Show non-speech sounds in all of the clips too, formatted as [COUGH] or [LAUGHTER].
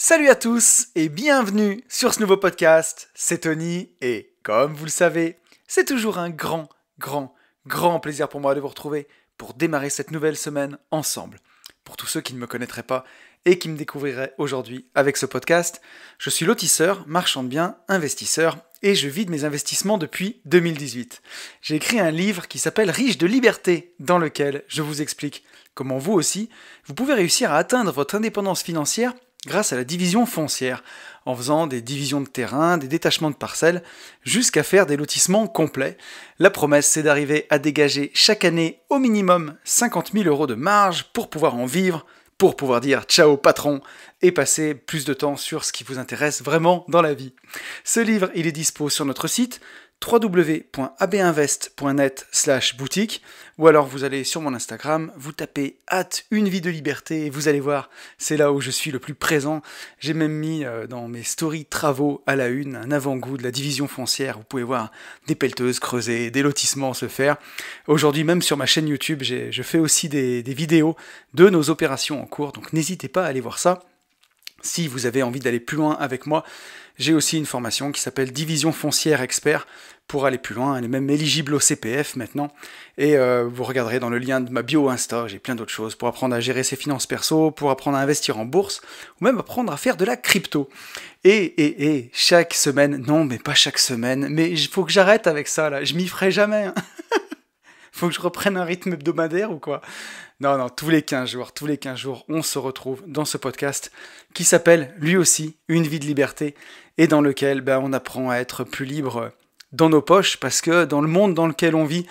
Salut à tous et bienvenue sur ce nouveau podcast. C'est Tony et comme vous le savez, c'est toujours un grand, grand, grand plaisir pour moi de vous retrouver pour démarrer cette nouvelle semaine ensemble. Pour tous ceux qui ne me connaîtraient pas et qui me découvriraient aujourd'hui avec ce podcast, je suis lotisseur, marchand de biens, investisseur et je vide mes investissements depuis 2018. J'ai écrit un livre qui s'appelle Riche de liberté dans lequel je vous explique comment vous aussi, vous pouvez réussir à atteindre votre indépendance financière grâce à la division foncière, en faisant des divisions de terrain, des détachements de parcelles, jusqu'à faire des lotissements complets. La promesse, c'est d'arriver à dégager chaque année au minimum 50 000 euros de marge pour pouvoir en vivre, pour pouvoir dire ciao patron et passer plus de temps sur ce qui vous intéresse vraiment dans la vie. Ce livre, il est dispo sur notre site, www.abinvest.net slash boutique ou alors vous allez sur mon Instagram, vous tapez hâte une vie de liberté et vous allez voir, c'est là où je suis le plus présent. J'ai même mis euh, dans mes stories travaux à la une un avant-goût de la division foncière. Vous pouvez voir des pelleteuses creuser, des lotissements se faire. Aujourd'hui même sur ma chaîne YouTube, je fais aussi des vidéos de nos opérations en cours, donc n'hésitez pas à aller voir ça. Si vous avez envie d'aller plus loin avec moi, j'ai aussi une formation qui s'appelle Division foncière expert pour aller plus loin. Elle est même éligible au CPF maintenant. Et euh, vous regarderez dans le lien de ma bio Insta, j'ai plein d'autres choses pour apprendre à gérer ses finances perso, pour apprendre à investir en bourse, ou même apprendre à faire de la crypto. Et, et, et, chaque semaine, non, mais pas chaque semaine, mais il faut que j'arrête avec ça là, je m'y ferai jamais. il hein. [LAUGHS] faut que je reprenne un rythme hebdomadaire ou quoi non, non, tous les 15 jours, tous les 15 jours, on se retrouve dans ce podcast qui s'appelle lui aussi Une vie de liberté et dans lequel ben, on apprend à être plus libre dans nos poches parce que dans le monde dans lequel on vit,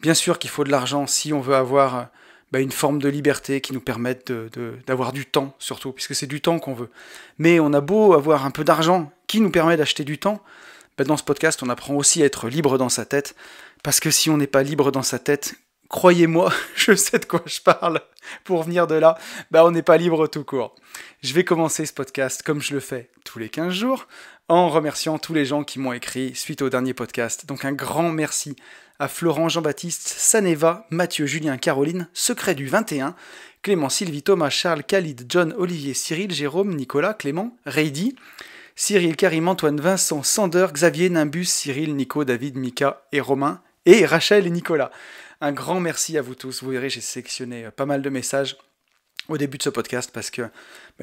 bien sûr qu'il faut de l'argent si on veut avoir ben, une forme de liberté qui nous permette d'avoir du temps surtout, puisque c'est du temps qu'on veut. Mais on a beau avoir un peu d'argent qui nous permet d'acheter du temps, ben, dans ce podcast on apprend aussi à être libre dans sa tête, parce que si on n'est pas libre dans sa tête, croyez-moi, [LAUGHS] je sais de quoi je parle pour venir de là, bah on n'est pas libre tout court. Je vais commencer ce podcast comme je le fais tous les 15 jours en remerciant tous les gens qui m'ont écrit suite au dernier podcast. Donc un grand merci à Florent, Jean-Baptiste, Saneva, Mathieu, Julien, Caroline, Secret du 21, Clément, Sylvie, Thomas, Charles, Khalid, John, Olivier, Cyril, Jérôme, Nicolas, Clément, Reidy, Cyril, Karim, Antoine, Vincent, Sander, Xavier, Nimbus, Cyril, Nico, David, Mika et Romain, et Rachel et Nicolas. Un grand merci à vous tous. Vous verrez, j'ai sélectionné euh, pas mal de messages au début de ce podcast parce que bah,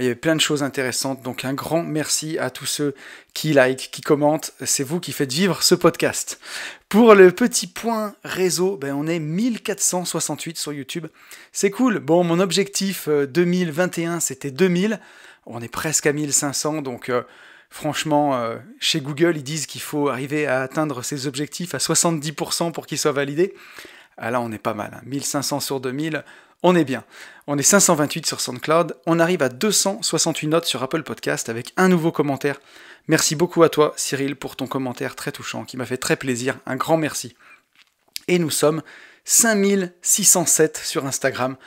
il y avait plein de choses intéressantes. Donc un grand merci à tous ceux qui like, qui commentent. C'est vous qui faites vivre ce podcast. Pour le petit point réseau, ben on est 1468 sur YouTube. C'est cool. Bon, mon objectif 2021, euh, c'était 2000. On est presque à 1500, donc euh, franchement, chez Google, ils disent qu'il faut arriver à atteindre ses objectifs à 70% pour qu'ils soient validés. Ah là, on est pas mal. 1500 hein. sur 2000, on est bien. On est 528 sur SoundCloud, on arrive à 268 notes sur Apple Podcast avec un nouveau commentaire. Merci beaucoup à toi, Cyril, pour ton commentaire très touchant qui m'a fait très plaisir. Un grand merci. Et nous sommes 5607 sur Instagram.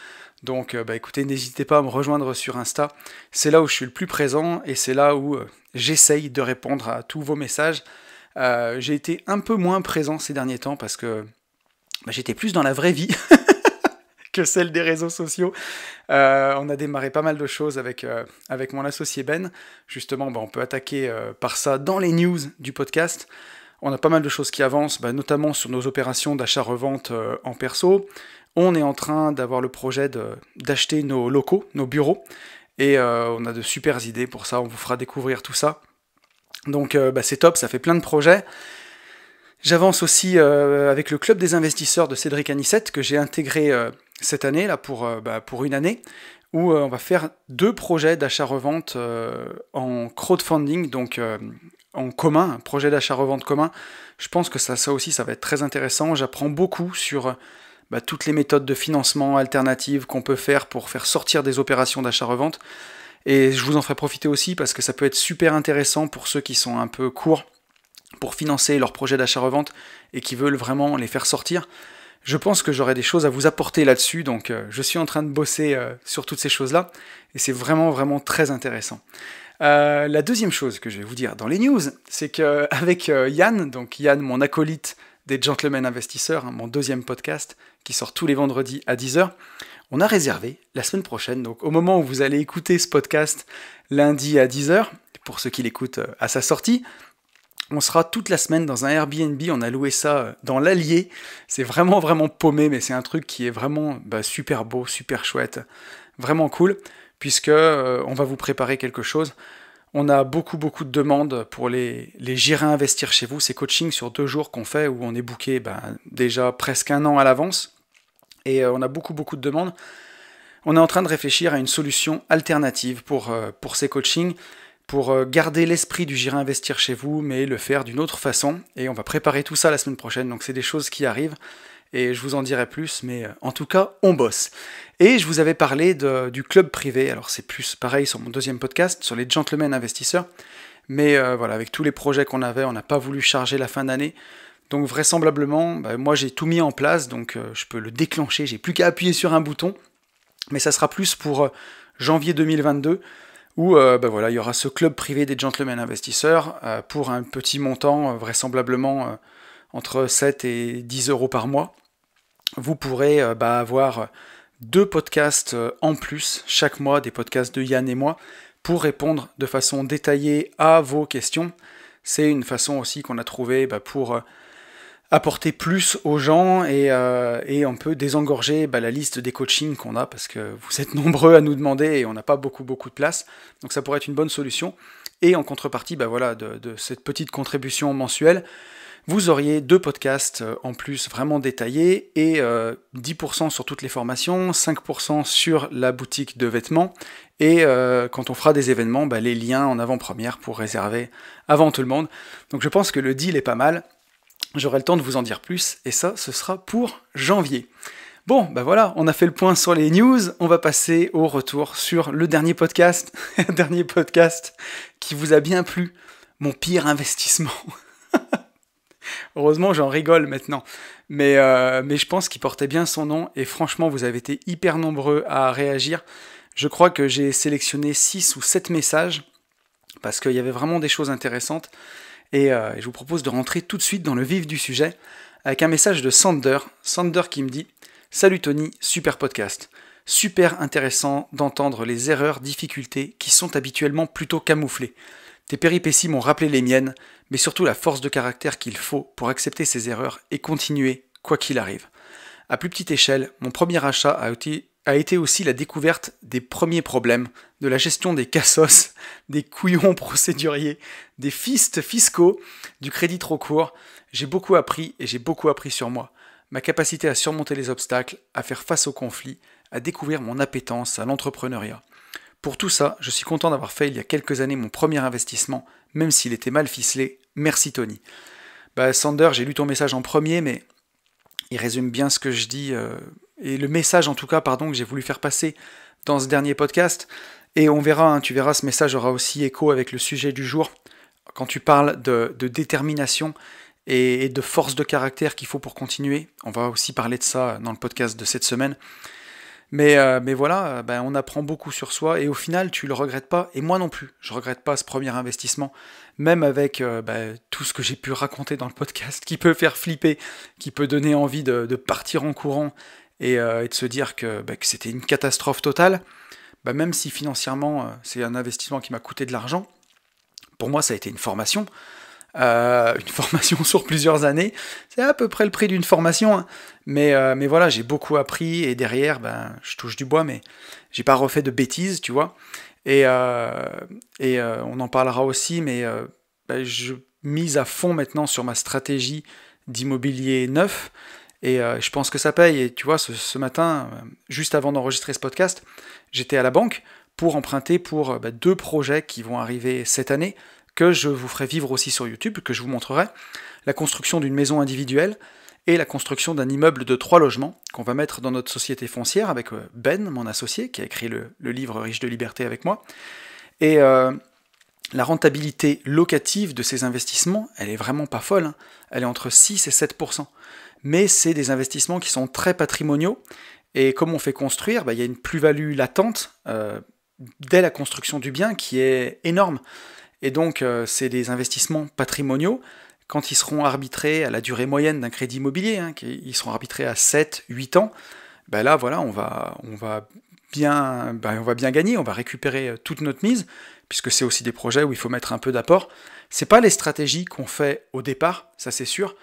Donc euh, bah, écoutez, n'hésitez pas à me rejoindre sur Insta. C'est là où je suis le plus présent et c'est là où euh, j'essaye de répondre à tous vos messages. Euh, j'ai été un peu moins présent ces derniers temps parce que bah, j'étais plus dans la vraie vie [LAUGHS] que celle des réseaux sociaux. Euh, on a démarré pas mal de choses avec, euh, avec mon associé Ben. Justement, bah, on peut attaquer euh, par ça dans les news du podcast. On a pas mal de choses qui avancent, bah, notamment sur nos opérations d'achat-revente en perso. On est en train d'avoir le projet d'acheter nos locaux, nos bureaux. Et on a de super idées pour ça. On vous fera découvrir tout ça. Donc c'est top, ça fait plein de projets. J'avance aussi euh, avec le club des investisseurs de Cédric Anissette que j'ai intégré euh, cette année, là pour, euh, bah, pour une année, où on va faire deux projets d'achat-revente en crowdfunding, donc en commun, un projet d'achat-revente commun. Je pense que ça, ça aussi, ça va être très intéressant. J'apprends beaucoup sur bah, toutes les méthodes de financement alternatives qu'on peut faire pour faire sortir des opérations d'achat-revente. Et je vous en ferai profiter aussi parce que ça peut être super intéressant pour ceux qui sont un peu courts pour financer leurs projets d'achat-revente et qui veulent vraiment les faire sortir. Je pense que j'aurai des choses à vous apporter là-dessus, donc euh, je suis en train de bosser euh, sur toutes ces choses-là, et c'est vraiment vraiment très intéressant. Euh, la deuxième chose que je vais vous dire dans les news, c'est qu'avec [LAUGHS] Yann, donc Yann mon acolyte des Gentlemen Investisseurs, hein, mon deuxième podcast qui sort tous les vendredis à 10h, on a réservé la semaine prochaine, donc au moment où vous allez écouter ce podcast lundi à 10h, pour ceux qui l'écoutent à sa sortie, on sera toute la semaine dans un Airbnb, on a loué ça euh, dans l'Allier. C'est vraiment vraiment paumé, mais c'est un truc qui est vraiment bah, super beau, super chouette, vraiment cool, puisque euh, on va vous préparer quelque chose. On a beaucoup beaucoup de demandes pour les, les investir chez vous, ces coachings sur deux jours qu'on fait où on est booké bah, déjà presque un an à l'avance. Et euh, on a beaucoup beaucoup de demandes. On est en train de réfléchir à une solution alternative pour, pour ces coachings pour euh, garder l'esprit du J'irai investir chez vous, mais le faire d'une autre façon. Et on va préparer tout ça la semaine prochaine, donc c'est des choses qui arrivent. Et je vous en dirai plus, mais euh, en tout cas, on bosse. Et je vous avais parlé du club privé, alors c'est plus pareil sur mon deuxième podcast, sur les gentlemen investisseurs. Mais euh, voilà, avec tous les projets qu'on avait, on n'a pas voulu charger la fin d'année. Donc vraisemblablement, bah, moi j'ai tout mis en place, donc je peux le déclencher, j'ai plus qu'à appuyer sur un bouton. Mais ça sera plus pour janvier 2022 où euh, ben voilà, il y aura ce club privé des gentlemen investisseurs euh, pour un petit montant, euh, vraisemblablement entre 7 et 10 euros par mois. Vous pourrez ben avoir deux podcasts en plus chaque mois, des podcasts de Yann et moi, pour répondre de façon détaillée à vos questions. C'est une façon aussi qu'on a trouvée ben pour apporter plus aux gens et, euh, et on peut désengorger bah, la liste des coachings qu'on a parce que vous êtes nombreux à nous demander et on n'a pas beaucoup beaucoup de place. Donc ça pourrait être une bonne solution. Et en contrepartie bah, voilà, de, cette petite contribution mensuelle, vous auriez deux podcasts euh, en plus vraiment détaillés et euh, 10% sur toutes les formations, 5% sur la boutique de vêtements et euh, quand on fera des événements, bah, les liens en avant-première pour réserver avant tout le monde. Donc je pense que le deal est pas mal. J'aurai le temps de vous en dire plus, et ça, ce sera pour janvier. Bon, ben voilà, on a fait le point sur les news, on va passer au retour sur le dernier podcast, [LAUGHS] dernier podcast qui vous a bien plu, mon pire investissement. [LAUGHS] Heureusement, j'en rigole maintenant. Mais, euh, mais je pense qu'il portait bien son nom et franchement, vous avez été hyper nombreux à réagir. Je crois que j'ai sélectionné 6 ou 7 messages parce qu'il y avait vraiment des choses intéressantes. Euh, et je vous propose de rentrer tout de suite dans le vif du sujet avec un message de Sander. Sander qui me dit Salut Tony, super podcast. Super intéressant d'entendre les erreurs, difficultés qui sont habituellement plutôt camouflées. Tes péripéties m'ont rappelé les miennes, mais surtout la force de caractère qu'il faut pour accepter ces erreurs et continuer quoi qu'il arrive. À plus petite échelle, mon premier achat a été a été aussi la découverte des premiers problèmes de la gestion des cassos, [LAUGHS] des couillons procéduriers, des fistes fiscaux, du crédit trop court. J'ai beaucoup appris et j'ai beaucoup appris sur moi. Ma capacité à surmonter les obstacles, à faire face aux conflits, à découvrir mon appétence à l'entrepreneuriat. Pour tout ça, je suis content d'avoir fait il y a quelques années mon premier investissement, même s'il était mal ficelé. Merci Tony. Bah Sander, j'ai lu ton message en premier, mais il résume bien ce que je dis. Euh, et le message en tout cas, pardon, que j'ai voulu faire passer dans ce dernier podcast. Et on verra, hein, tu verras, ce message aura aussi écho avec le sujet du jour, quand tu parles de, de détermination et, de force de caractère qu'il faut pour continuer. On va aussi parler de ça dans le podcast de cette semaine. Mais, euh, mais voilà, euh, ben, on apprend beaucoup sur soi et au final, tu le regrettes pas, et moi non plus, je regrette pas ce premier investissement, même avec euh, ben, tout ce que j'ai pu raconter dans le podcast qui peut faire flipper, qui peut donner envie de, de partir en courant euh, et, de se dire que, bah, c'était une catastrophe totale, bah, même si financièrement euh, c'est un investissement qui m'a coûté de l'argent, pour moi ça a été une formation. Euh, une [LAUGHS] formation sur plusieurs années, c'est à peu près le prix d'une formation, hein. mais, mais voilà, j'ai beaucoup appris et derrière, ben, je touche du bois, mais j'ai pas refait de bêtises, tu vois. Et, et on en parlera aussi, mais ben, je mise à fond maintenant sur ma stratégie d'immobilier neuf. Et euh, je pense que ça paye. Et tu vois, ce, matin, euh, juste avant d'enregistrer ce podcast, j'étais à la banque pour emprunter pour euh, bah, deux projets qui vont arriver cette année, que je vous ferai vivre aussi sur YouTube, que je vous montrerai. La construction d'une maison individuelle et la construction d'un immeuble de trois logements qu'on va mettre dans notre société foncière avec Ben, mon associé, qui a écrit le, livre Riche de liberté avec moi. Et la rentabilité locative de ces investissements, elle est vraiment pas folle. Hein. Elle est entre 6 et 7 mais c'est des investissements qui sont très patrimoniaux. Et comme on fait construire, bah, il y a une plus-value latente euh, dès la construction du bien qui est énorme. Et donc, euh, c'est des investissements patrimoniaux. Quand ils seront arbitrés à la durée moyenne d'un crédit immobilier, hein, ils seront arbitrés à 7, 8 ans, bah, là, voilà, on va, on va bien, bah, on va bien gagner, on va récupérer euh, toute notre mise, puisque c'est aussi des projets où il faut mettre un peu d'apport. Ce n'est pas les stratégies qu'on fait au départ, ça c'est sûr,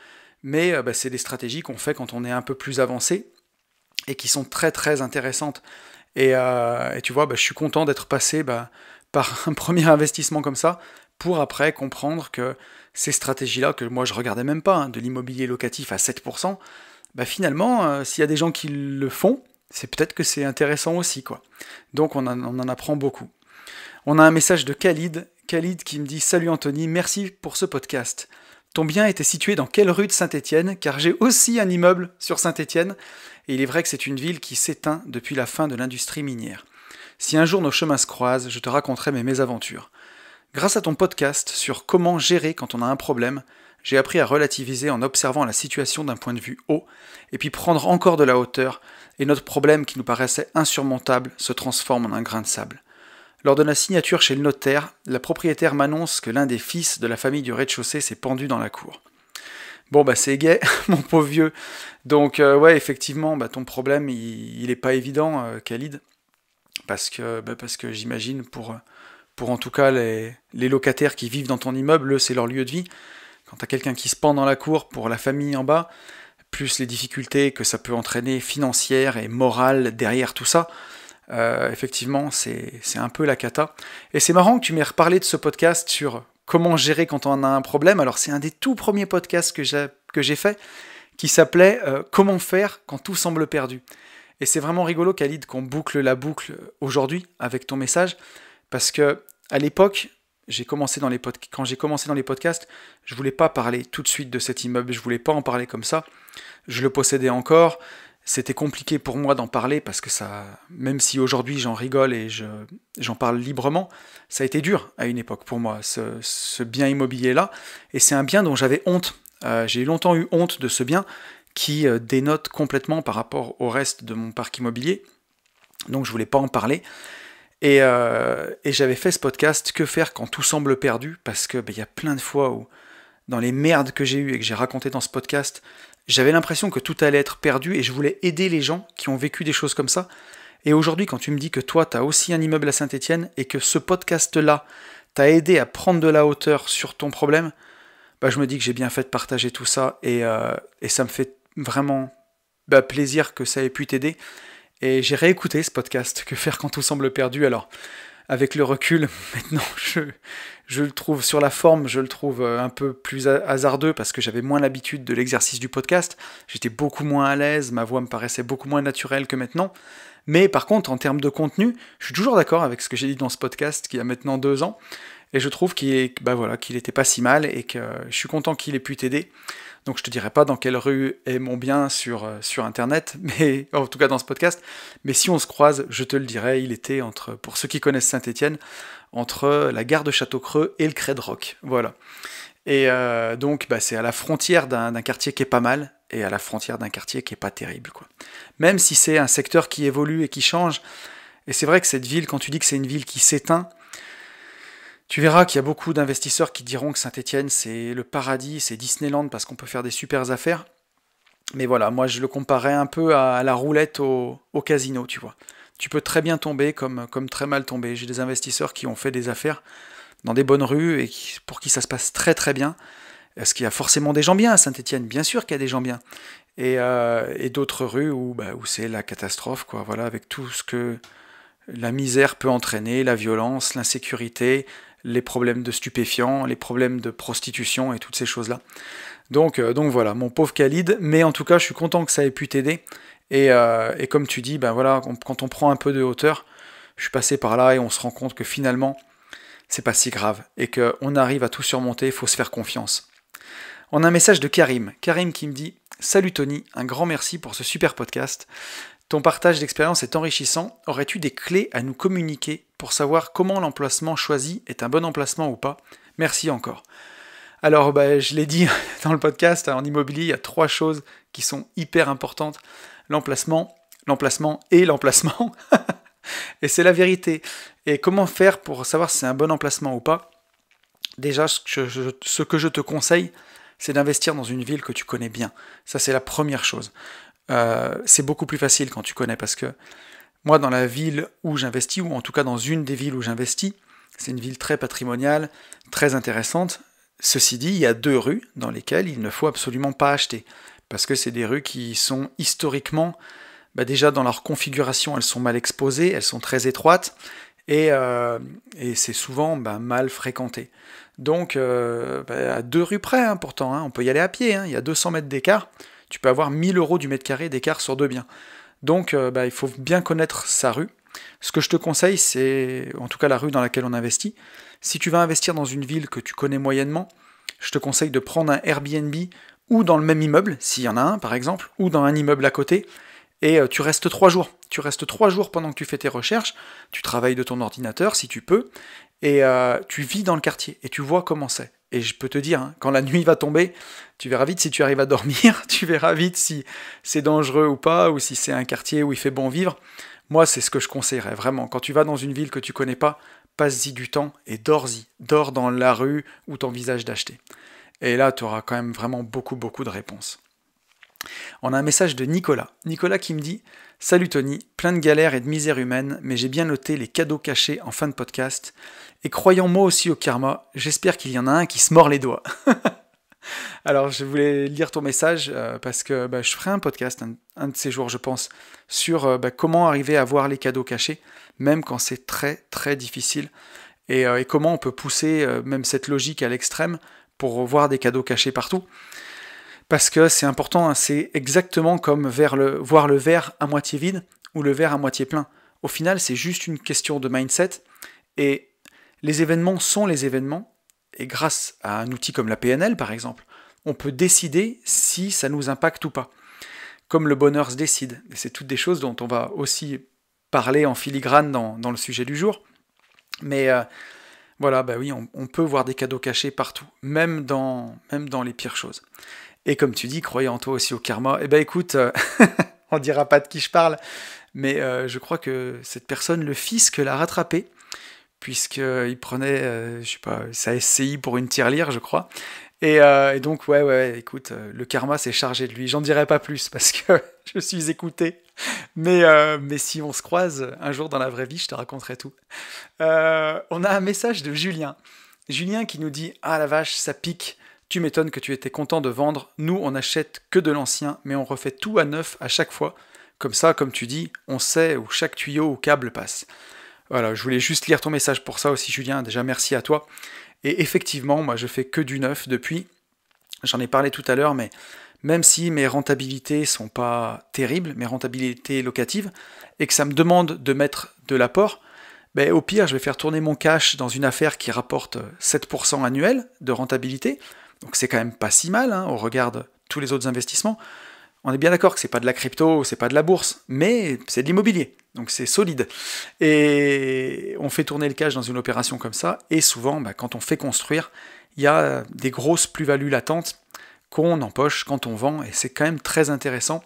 mais euh, bah, c'est des stratégies qu'on fait quand on est un peu plus avancé et qui sont très très intéressantes. Et, euh, tu vois, bah, je suis content d'être passé bah, par [LAUGHS] un premier investissement comme ça pour après comprendre que ces stratégies-là, que moi je regardais même pas, hein, de l'immobilier locatif à 7%, finalement, euh, s'il y a des gens qui le font, c'est peut-être que c'est intéressant aussi. quoi. Donc on, on en apprend beaucoup. On a un message de Khalid Khalid qui me dit Salut Anthony, merci pour ce podcast. Ton bien était situé dans quelle rue de Saint-Étienne Car j'ai aussi un immeuble sur Saint-Étienne, et il est vrai que c'est une ville qui s'éteint depuis la fin de l'industrie minière. Si un jour nos chemins se croisent, je te raconterai mes mésaventures. Grâce à ton podcast sur comment gérer quand on a un problème, j'ai appris à relativiser en observant la situation d'un point de vue haut, et puis prendre encore de la hauteur, et notre problème qui nous paraissait insurmontable se transforme en un grain de sable. Lors de la signature chez le notaire, la propriétaire m'annonce que l'un des fils de la famille du rez-de-chaussée s'est pendu dans la cour. Bon bah c'est gay, [LAUGHS] mon pauvre vieux. Donc euh, ouais, effectivement, bah, ton problème, il n'est pas évident, euh, Khalid. Parce que, bah, que j'imagine pour, en tout cas les, locataires qui vivent dans ton immeuble, c'est leur lieu de vie. Quand t'as quelqu'un qui se pend dans la cour pour la famille en bas, plus les difficultés que ça peut entraîner financières et morales derrière tout ça, euh, effectivement, c'est un peu la cata. Et c'est marrant que tu m'aies reparlé de ce podcast sur comment gérer quand on a un problème. Alors, c'est un des tout premiers podcasts que j'ai fait qui s'appelait euh, Comment faire quand tout semble perdu. Et c'est vraiment rigolo, Khalid, qu'on boucle la boucle aujourd'hui avec ton message, parce que à l'époque, j'ai commencé dans les quand j'ai commencé dans les podcasts, je voulais pas parler tout de suite de cet immeuble, je voulais pas en parler comme ça. Je le possédais encore, c'était compliqué pour moi d'en parler parce que ça, même si aujourd'hui j'en rigole et j'en parle librement, ça a été dur à une époque pour moi, ce, bien immobilier-là. Et c'est un bien dont j'avais honte. Euh, j'ai longtemps eu honte de ce bien qui euh, dénote complètement par rapport au reste de mon parc immobilier. Donc je voulais pas en parler. Et, euh, j'avais fait ce podcast Que faire quand tout semble perdu Parce que ben, il y a plein de fois où, dans les merdes que j'ai eues et que j'ai racontées dans ce podcast, j'avais l'impression que tout allait être perdu et je voulais aider les gens qui ont vécu des choses comme ça. Et aujourd'hui, quand tu me dis que toi, tu as aussi un immeuble à Saint-Etienne et que ce podcast-là t'a aidé à prendre de la hauteur sur ton problème, bah, je me dis que j'ai bien fait de partager tout ça et, euh, ça me fait vraiment bah, plaisir que ça ait pu t'aider. Et j'ai réécouté ce podcast, Que faire quand tout semble perdu. Alors, avec le recul, [LAUGHS] maintenant, je, le trouve sur la forme, je le trouve euh, un peu plus hasardeux parce que j'avais moins l'habitude de l'exercice du podcast. J'étais beaucoup moins à l'aise, ma voix me paraissait beaucoup moins naturelle que maintenant. Mais par contre, en termes de contenu, je suis toujours d'accord avec ce que j'ai dit dans ce podcast qui a maintenant deux ans. Et je trouve qu'il bah voilà, qu'il était pas si mal et que euh, je suis content qu'il ait pu t'aider. Donc je te dirai pas dans quelle rue est mon bien sur, euh, sur internet, [LAUGHS] mais en tout cas dans ce podcast. Mais si on se croise, je te le dirai, il était entre, pour ceux qui connaissent Saint-Étienne, entre la gare de Château-Creux et le cré de Roc. Voilà. Et euh, donc bah, c'est à la frontière d'un quartier qui est pas mal et à la frontière d'un quartier qui est pas terrible. Quoi. Même si c'est un secteur qui évolue et qui change, et c'est vrai que cette ville, quand tu dis que c'est une ville qui s'éteint, tu verras qu'il y a beaucoup d'investisseurs qui diront que Saint-Etienne, c'est le paradis, c'est Disneyland parce qu'on peut faire des super affaires. Mais voilà, moi je le comparais un peu à la roulette au, casino, tu vois. Tu peux très bien tomber comme, comme très mal tomber. J'ai des investisseurs qui ont fait des affaires dans des bonnes rues et pour qui ça se passe très très bien. Est-ce qu'il y a forcément des gens bien à Saint-Etienne Bien sûr qu'il y a des gens bien. Et, euh, d'autres rues où, bah, où c'est la catastrophe, quoi. Voilà, avec tout ce que la misère peut entraîner, la violence, l'insécurité, les problèmes de stupéfiants, les problèmes de prostitution et toutes ces choses-là. Donc, euh, donc voilà, mon pauvre Khalid, mais en tout cas, je suis content que ça ait pu t'aider. Et, euh, comme tu dis, ben voilà, quand on prend un peu de hauteur, je suis passé par là et on se rend compte que finalement, c'est pas si grave et qu'on arrive à tout surmonter, il faut se faire confiance. On a un message de Karim. Karim qui me dit Salut Tony, un grand merci pour ce super podcast. Ton partage d'expérience est enrichissant. Aurais-tu des clés à nous communiquer pour savoir comment l'emplacement choisi est un bon emplacement ou pas. Merci encore. Alors, bah, je l'ai dit [LAUGHS] dans le podcast, en immobilier, il y a trois choses qui sont hyper importantes. L'emplacement, l'emplacement et l'emplacement. [LAUGHS] et c'est la vérité. Et comment faire pour savoir si c'est un bon emplacement ou pas Déjà, ce que je, te conseille, c'est d'investir dans une ville que tu connais bien. Ça, c'est la première chose. Euh, c'est beaucoup plus facile quand tu connais parce que moi, dans la ville où j'investis, ou en tout cas dans une des villes où j'investis, c'est une ville très patrimoniale, très intéressante. Ceci dit, il y a deux rues dans lesquelles il ne faut absolument pas acheter, parce que c'est des rues qui sont historiquement, bah, déjà dans leur configuration, elles sont mal exposées, elles sont très étroites, et, euh, c'est souvent bah, mal fréquenté. Donc, euh, bah, à deux rues près, hein, pourtant, hein, on peut y aller à pied, hein, il y a 200 mètres d'écart, tu peux avoir 1000 euros du mètre carré d'écart sur deux biens. Donc euh, bah, il faut bien connaître sa rue. Ce que je te conseille, c'est en tout cas la rue dans laquelle on investit. Si tu vas investir dans une ville que tu connais moyennement, je te conseille de prendre un Airbnb ou dans le même immeuble, s'il y en a un par exemple, ou dans un immeuble à côté, et euh, tu restes trois jours. Tu restes trois jours pendant que tu fais tes recherches, tu travailles de ton ordinateur si tu peux, et euh, tu vis dans le quartier et tu vois comment c'est. Et je peux te dire, hein, quand la nuit va tomber, tu verras vite si tu arrives à dormir, [LAUGHS] tu verras vite si c'est dangereux ou pas, ou si c'est un quartier où il fait bon vivre. Moi, c'est ce que je conseillerais vraiment. Quand tu vas dans une ville que tu connais pas, passe-y du temps et dors-y. Dors dans la rue où tu envisages d'acheter. Et là, tu auras quand même vraiment beaucoup, beaucoup de réponses. On a un message de Nicolas. Nicolas qui me dit Salut Tony, plein de galères et de misère humaine, mais j'ai bien noté les cadeaux cachés en fin de podcast. Et croyant moi aussi au karma, j'espère qu'il y en a un qui se mord les doigts. [LAUGHS] Alors, je voulais lire ton message euh, parce que bah, je ferai un podcast un, de ces jours, je pense, sur euh, bah, comment arriver à voir les cadeaux cachés, même quand c'est très très difficile, et, euh, comment on peut pousser même cette logique à l'extrême pour voir des cadeaux cachés partout parce que c'est important, hein, c'est exactement comme voir le verre à moitié vide ou le verre à moitié plein. Au final, c'est juste une question de mindset, et les événements sont les événements, et grâce à un outil comme la PNL par exemple, on peut décider si ça nous impacte ou pas, comme le bonheur se décide. Et c'est toutes des choses dont on va aussi parler en filigrane dans, le sujet du jour. Mais euh, voilà, bah oui, on, peut voir des cadeaux cachés partout, même dans les pires choses. Et comme tu dis, croyez toi aussi au karma. Eh ben écoute, euh, [LAUGHS] on dira pas de qui je parle, mais euh, je crois que cette personne, le fisc, l'a rattrapé, puisqu'il euh, prenait, je sais pas, sa SCI pour une tirelire, je crois. Et, donc, ouais, ouais, écoute, le karma s'est chargé de lui. J'en dirai pas plus parce que [LAUGHS] je suis écouté. Mais, si on se croise un jour dans la vraie vie, je te raconterai tout. on a un message de Julien. Julien qui nous dit Ah la vache, ça pique. Tu m'étonnes que tu étais content de vendre. Nous, on n'achète que de l'ancien, mais on refait tout à neuf à chaque fois. Comme ça, comme tu dis, on sait où chaque tuyau ou câble passe. Voilà, je voulais juste lire ton message pour ça aussi, Julien. Déjà, merci à toi. Et effectivement, moi, je fais que du neuf depuis. J'en ai parlé tout à l'heure, mais même si mes rentabilités sont pas terribles, mes rentabilités locatives, et que ça me demande de mettre de l'apport, ben, au pire, je vais faire tourner mon cash dans une affaire qui rapporte 7% annuel de rentabilité. Donc c'est quand même pas si mal, hein, on regarde tous les autres investissements. On est bien d'accord que c'est pas de la crypto, c'est pas de la bourse, mais c'est de l'immobilier. Donc c'est solide. Et on fait tourner le cash dans une opération comme ça. Et souvent, bah, quand on fait construire, il y a des grosses plus-values latentes qu'on empoche quand on vend. Et c'est quand même très intéressant.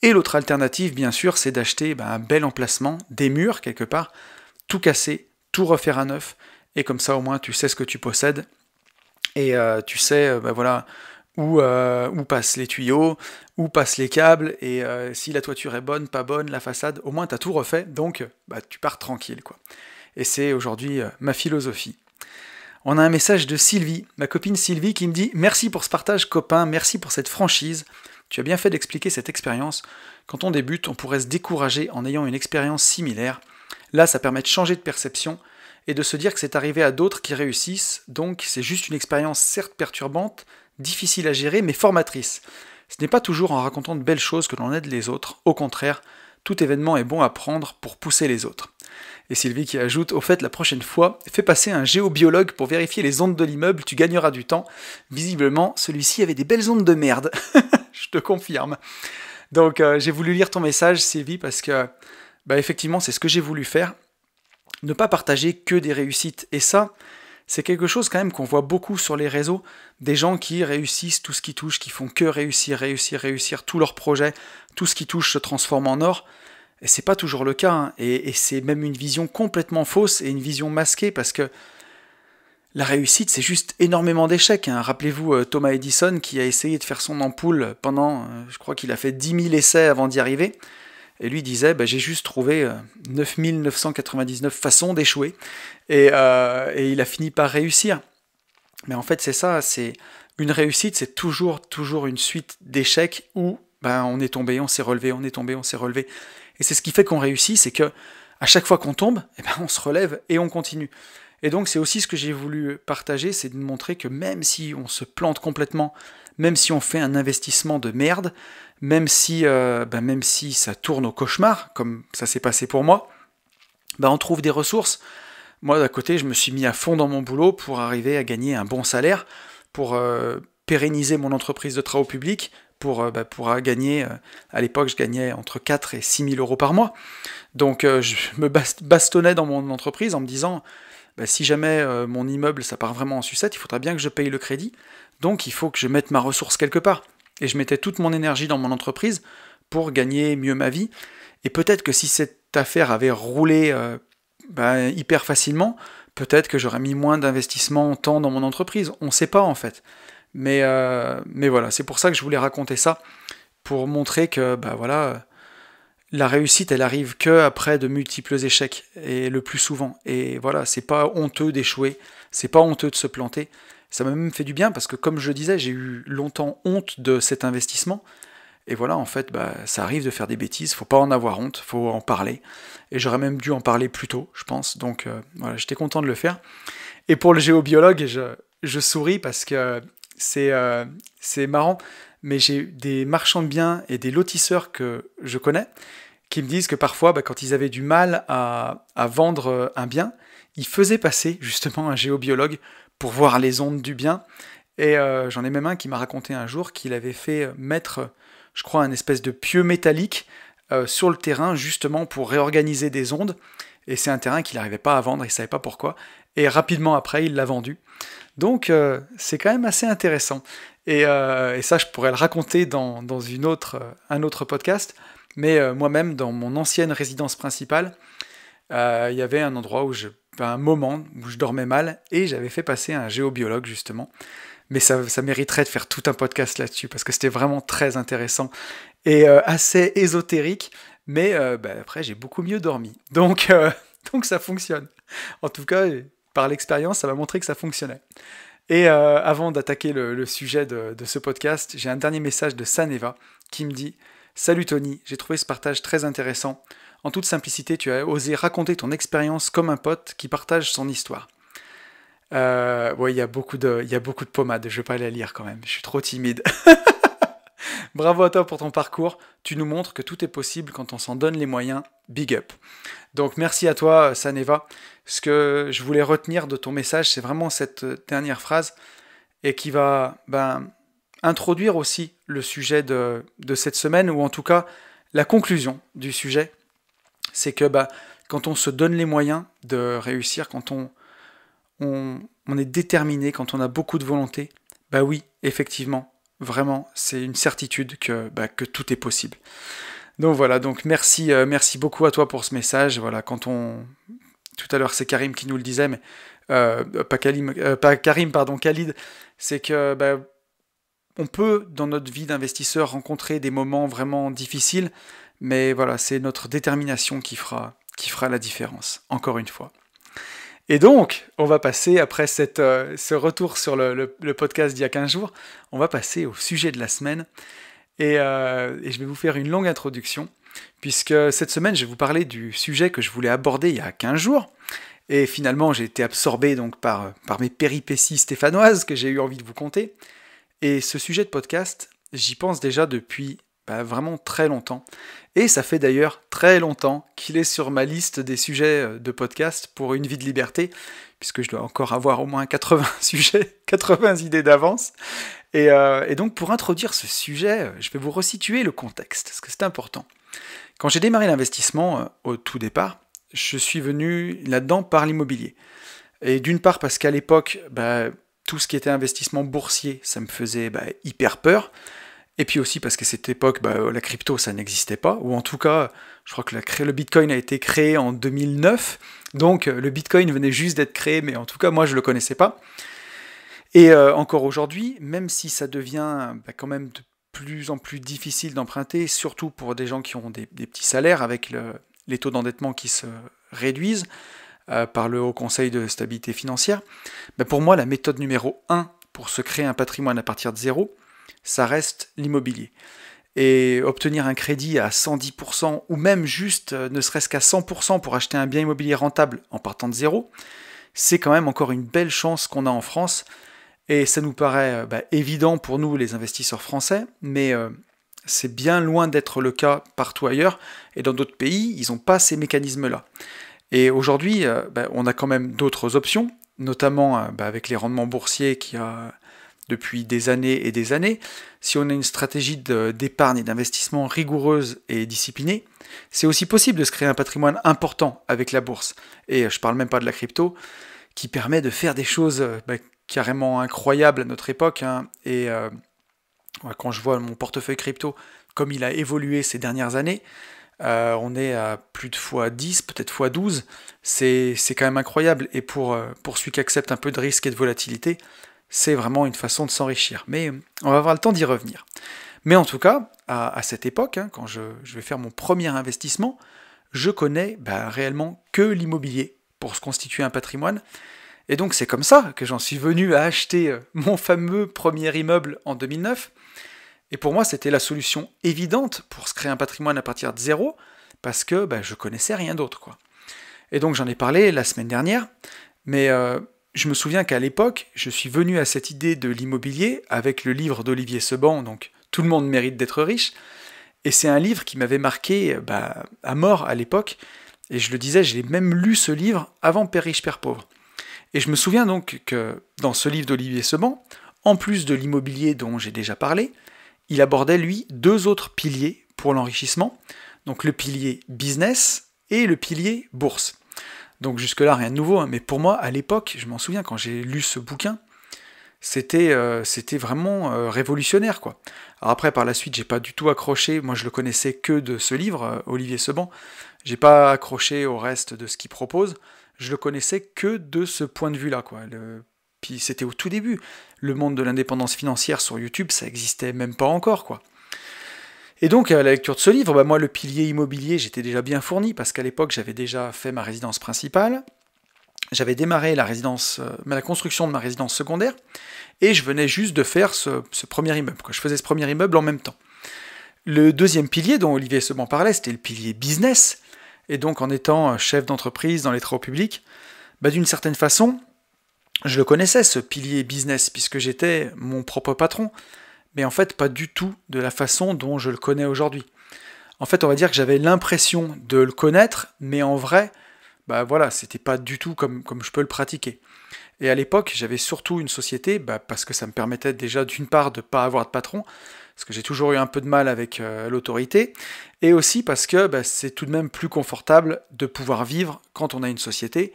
Et l'autre alternative, bien sûr, c'est d'acheter bah, un bel emplacement, des murs quelque part, tout casser, tout refaire à neuf. Et comme ça, au moins, tu sais ce que tu possèdes et euh, tu sais, euh, bah, voilà, euh, où, passent les tuyaux, où passent les câbles, et si la toiture est bonne, pas bonne, la façade, au moins t'as tout refait, donc bah, tu pars tranquille. quoi. Et c'est aujourd'hui ma philosophie. On a un message de Sylvie, ma copine Sylvie, qui me dit Merci pour ce partage, copain, merci pour cette franchise. Tu as bien fait d'expliquer cette expérience. Quand on débute, on pourrait se décourager en ayant une expérience similaire. Là, ça permet de changer de perception et de se dire que c'est arrivé à d'autres qui réussissent, donc c'est juste une expérience certes perturbante, difficile à gérer, mais formatrice. Ce n'est pas toujours en racontant de belles choses que l'on aide les autres, au contraire, tout événement est bon à prendre pour pousser les autres. Et Sylvie qui ajoute, au fait, la prochaine fois, fais passer un géobiologue pour vérifier les ondes de l'immeuble, tu gagneras du temps. Visiblement, celui-ci avait des belles ondes de merde. [LAUGHS] Je te confirme. Donc, euh, j'ai voulu lire ton message, Sylvie, parce que, bah, effectivement, c'est ce que j'ai voulu faire ne pas partager que des réussites. Et ça, c'est quelque chose quand même qu'on voit beaucoup sur les réseaux, des gens qui réussissent tout ce qui touche, qui font que réussir, réussir, réussir, tous leurs projets, tout ce qui touche se transforme en or. Et c'est pas toujours le cas, hein. et, c'est même une vision complètement fausse et une vision masquée parce que la réussite, c'est juste énormément d'échecs. Hein. Rappelez-vous euh, Thomas Edison qui a essayé de faire son ampoule pendant, euh, je crois qu'il a fait 10 000 essais avant d'y arriver et lui disait bah, J'ai juste trouvé 9999 euh, façons d'échouer. Euh, et, il a fini par réussir. Mais en fait, c'est ça c'est une réussite, c'est toujours, toujours une suite d'échecs où ben, on est tombé, on s'est relevé, on est tombé, on s'est relevé. Et c'est ce qui fait qu'on réussit c'est que à chaque fois qu'on tombe, eh ben, on se relève et on continue. Et donc c'est aussi ce que j'ai voulu partager, c'est de montrer que même si on se plante complètement même si on fait un investissement de merde, même si, euh, bah, même si ça tourne au cauchemar, comme ça s'est passé pour moi, bah on trouve des ressources. Moi, d'à côté, je me suis mis à fond dans mon boulot pour arriver à gagner un bon salaire, pour euh, pérenniser mon entreprise de travaux publics, pour, euh, bah, gagner, à l'époque, je gagnais entre 4 et 6 000 euros par mois. Donc, je me bastonnais dans mon entreprise en me disant, bah, si jamais mon immeuble, ça part vraiment en sucette, il faudra bien que je paye le crédit. Donc il faut que je mette ma ressource quelque part. Et je mettais toute mon énergie dans mon entreprise pour gagner mieux ma vie. Et peut-être que si cette affaire avait roulé euh, bah, hyper facilement, peut-être que j'aurais mis moins d'investissement en temps dans mon entreprise. On ne sait pas en fait. Euh, mais, voilà, c'est pour ça que je voulais raconter ça, pour montrer que bah, voilà, la réussite, elle arrive que après de multiples échecs, et le plus souvent. Et voilà, c'est pas honteux d'échouer, c'est pas honteux de se planter, ça m'a même fait du bien parce que, comme je le disais, j'ai eu longtemps honte de cet investissement. Et voilà, en fait, bah, ça arrive de faire des bêtises, faut pas en avoir honte, faut en parler. Et j'aurais même dû en parler plus tôt, je pense. Donc euh, voilà, j'étais content de le faire. Et pour le géobiologue, je, je souris parce que euh, c'est marrant, mais j'ai des marchands de biens et des lotisseurs que je connais qui me disent que parfois, bah, quand ils avaient du mal à, à vendre euh, un bien, ils faisaient passer justement un géobiologue pour voir les ondes du bien. Et euh, j'en ai même un qui m'a raconté un jour qu'il avait fait euh, mettre, je crois, un espèce de pieu métallique euh, sur le terrain justement pour réorganiser des ondes. Et c'est un terrain qu'il n'arrivait pas à vendre, il ne savait pas pourquoi. Et rapidement après, il l'a vendu. Donc c'est quand même assez intéressant. Et, ça, je pourrais le raconter dans, dans une autre, un autre podcast. Mais moi-même, dans mon ancienne résidence principale, il y avait un endroit où je un moment où je dormais mal et j'avais fait passer un géobiologue justement. Mais ça, mériterait de faire tout un podcast là-dessus parce que c'était vraiment très intéressant et euh, assez ésotérique. Mais euh, bah, après, j'ai beaucoup mieux dormi. Donc, euh, [LAUGHS] donc ça fonctionne. En tout cas, par l'expérience, ça m'a montré que ça fonctionnait. Et avant d'attaquer le, sujet de, de ce podcast, j'ai un dernier message de Saneva qui me dit Salut Tony, j'ai trouvé ce partage très intéressant. En toute simplicité, tu as osé raconter ton expérience comme un pote qui partage son histoire. Euh, ouais, il y a beaucoup de, il y a beaucoup de pommades. Je vais pas la lire quand même. Je suis trop timide. [LAUGHS] Bravo à toi pour ton parcours. Tu nous montres que tout est possible quand on s'en donne les moyens. Big up. Donc merci à toi, euh, Saneva. Ce que je voulais retenir de ton message, c'est vraiment cette euh, dernière phrase et qui va ben, introduire aussi le sujet de, de cette semaine ou en tout cas la conclusion du sujet c'est que bah, quand on se donne les moyens de réussir, quand on, on, est déterminé, quand on a beaucoup de volonté, bah oui, effectivement, vraiment, c'est une certitude que, bah, que tout est possible. Donc voilà, donc merci, euh, merci beaucoup à toi pour ce message. Voilà, quand on. Tout à l'heure, c'est Karim qui nous le disait, mais euh, euh, pas, Karim, pardon, Khalid, c'est que bah, on peut, dans notre vie d'investisseur, rencontrer des moments vraiment difficiles, mais voilà, c'est notre détermination qui fera, qui fera la différence, encore une fois. Et donc, on va passer, après cette, euh, ce retour sur le, podcast d'il y a 15 jours, on va passer au sujet de la semaine. Euh, et, je vais vous faire une longue introduction, puisque cette semaine, je vais vous parler du sujet que je voulais aborder il y a 15 jours. Et finalement, j'ai été absorbé donc par, par mes péripéties stéphanoises que j'ai eu envie de vous conter. Et ce sujet de podcast, j'y pense déjà depuis vraiment très longtemps. Et ça fait d'ailleurs très longtemps qu'il est sur ma liste des sujets euh, de podcast pour une vie de liberté, puisque je dois encore avoir au moins 80 [LAUGHS] sujets, 80 idées d'avance. Euh, et, donc pour introduire ce sujet, euh, je vais vous resituer le contexte, parce que c'est important. Quand j'ai démarré l'investissement au tout départ, je suis venu là-dedans par l'immobilier. Et d'une part parce qu'à l'époque, bah, tout ce qui était investissement boursier, ça me faisait bah, hyper peur et puis aussi parce qu'à cette époque, bah, la crypto, ça n'existait pas, ou en tout cas, je crois que le Bitcoin a été créé en 2009, donc euh, le Bitcoin venait juste d'être créé, mais en tout cas, moi, je ne le connaissais pas. Et euh, encore aujourd'hui, même si ça devient bah, quand même de plus en plus difficile d'emprunter, surtout pour des gens qui ont des, petits salaires avec les taux d'endettement qui se réduisent euh, par le Haut Conseil de stabilité financière, bah, pour moi, la méthode numéro 1 pour se créer un patrimoine à partir de zéro, ça reste l'immobilier. Et obtenir un crédit à 110% ou même juste euh, ne serait-ce qu'à 100% pour acheter un bien immobilier rentable en partant de zéro, c'est quand même encore une belle chance qu'on a en France. Et ça nous paraît euh, bah, évident pour nous, les investisseurs français, mais euh, c'est bien loin d'être le cas partout ailleurs. Et dans d'autres pays, ils n'ont pas ces mécanismes-là. Et aujourd'hui, bah, on a quand même d'autres options, notamment bah, avec les rendements boursiers qui a depuis des années et des années, si on a une stratégie d'épargne et d'investissement rigoureuse et disciplinée, c'est aussi possible de se créer un patrimoine important avec la bourse. Et euh, je ne parle même pas de la crypto, qui permet de faire des choses euh, bah, carrément incroyables à notre époque. Hein. Et euh, quand je vois mon portefeuille crypto, comme il a évolué ces dernières années, on est à plus de fois 10, peut-être fois 12. C'est quand même incroyable. Et pour, pour celui qui accepte un peu de risque et de volatilité, c'est vraiment une façon de s'enrichir. Mais euh, on va avoir le temps d'y revenir. Mais en tout cas, à, cette époque, hein, quand je, vais faire mon premier investissement, je connais bah, réellement que l'immobilier pour se constituer un patrimoine. Et donc c'est comme ça que j'en suis venu à acheter euh, [LAUGHS] mon fameux premier immeuble en 2009. Et pour moi, c'était la solution évidente pour se créer un patrimoine à partir de zéro, parce que bah, je connaissais rien d'autre. quoi. Et donc j'en ai parlé la semaine dernière, mais euh, je me souviens qu'à l'époque, je suis venu à cette idée de l'immobilier avec le livre d'Olivier Seban, donc Tout le monde mérite d'être riche. Et c'est un livre qui m'avait marqué bah, à mort à l'époque. Et je le disais, j'ai même lu ce livre avant Père riche, Père pauvre. Et je me souviens donc que dans ce livre d'Olivier Seban, en plus de l'immobilier dont j'ai déjà parlé, il abordait lui deux autres piliers pour l'enrichissement, donc le pilier business et le pilier bourse. Donc jusque-là, rien de nouveau, hein. mais pour moi, à l'époque, je m'en souviens, quand j'ai lu ce bouquin, c'était euh, vraiment euh, révolutionnaire, quoi. Alors après, par la suite, j'ai pas du tout accroché, moi je le connaissais que de ce livre, euh, Olivier Seban, j'ai pas accroché au reste de ce qu'il propose, je le connaissais que de ce point de vue-là, quoi. Puis c'était au tout début, le monde de l'indépendance financière sur YouTube, ça existait même pas encore, quoi. Et donc, à la lecture de ce livre, bah, moi, le pilier immobilier, j'étais déjà bien fourni parce qu'à l'époque, j'avais déjà fait ma résidence principale. J'avais démarré la, résidence, euh, la construction de ma résidence secondaire et je venais juste de faire ce, premier immeuble. Je faisais ce premier immeuble en même temps. Le deuxième pilier dont Olivier Seban parlait, c'était le pilier business. Et donc, en étant euh, chef d'entreprise dans les travaux publics, bah, d'une certaine façon, je le connaissais, ce pilier business, puisque j'étais mon propre patron mais en fait pas du tout de la façon dont je le connais aujourd'hui. En fait, on va dire que j'avais l'impression de le connaître, mais en vrai, bah voilà, c'était pas du tout comme, je peux le pratiquer. Et à l'époque, j'avais surtout une société, bah parce que ça me permettait déjà d'une part de ne pas avoir de patron, parce que j'ai toujours eu un peu de mal avec euh, l'autorité, et aussi parce que bah, c'est tout de même plus confortable de pouvoir vivre quand on a une société,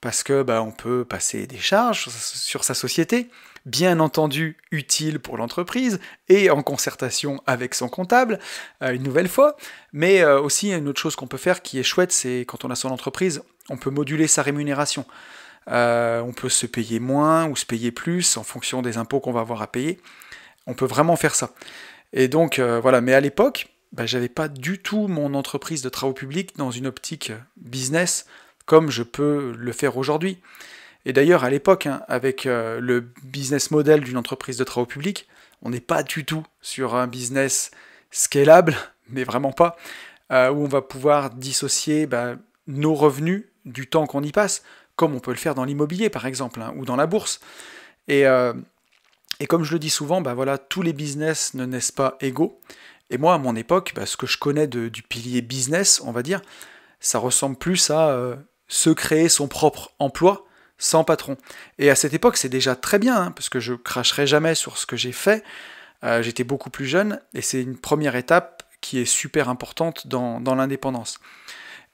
parce que bah, on peut passer des charges sur sa société, bien entendu utile pour l'entreprise et en concertation avec son comptable, euh, une nouvelle fois. Mais euh, aussi, une autre chose qu'on peut faire qui est chouette, c'est quand on a son entreprise, on peut moduler sa rémunération. Euh, on peut se payer moins ou se payer plus en fonction des impôts qu'on va avoir à payer. On peut vraiment faire ça. Et donc, voilà. Mais à l'époque, bah, j'avais pas du tout mon entreprise de travaux publics dans une optique business comme je peux le faire aujourd'hui. Et d'ailleurs, à l'époque, hein, avec euh, le business model d'une entreprise de travaux publics, on n'est pas du tout sur un business scalable, [LAUGHS] mais vraiment pas, euh, où on va pouvoir dissocier ben, nos revenus du temps qu'on y passe, comme on peut le faire dans l'immobilier par exemple, hein, ou dans la bourse. Euh, et, comme je le dis souvent, ben voilà, tous les business ne naissent pas égaux. Et moi, à mon époque, ben, ce que je connais du pilier business, on va dire, ça ressemble plus à se créer son propre emploi, sans patron. Et à cette époque, c'est déjà très bien, hein, parce que je cracherai jamais sur ce que j'ai fait. Euh, j'étais beaucoup plus jeune, et c'est une première étape qui est super importante dans, l'indépendance.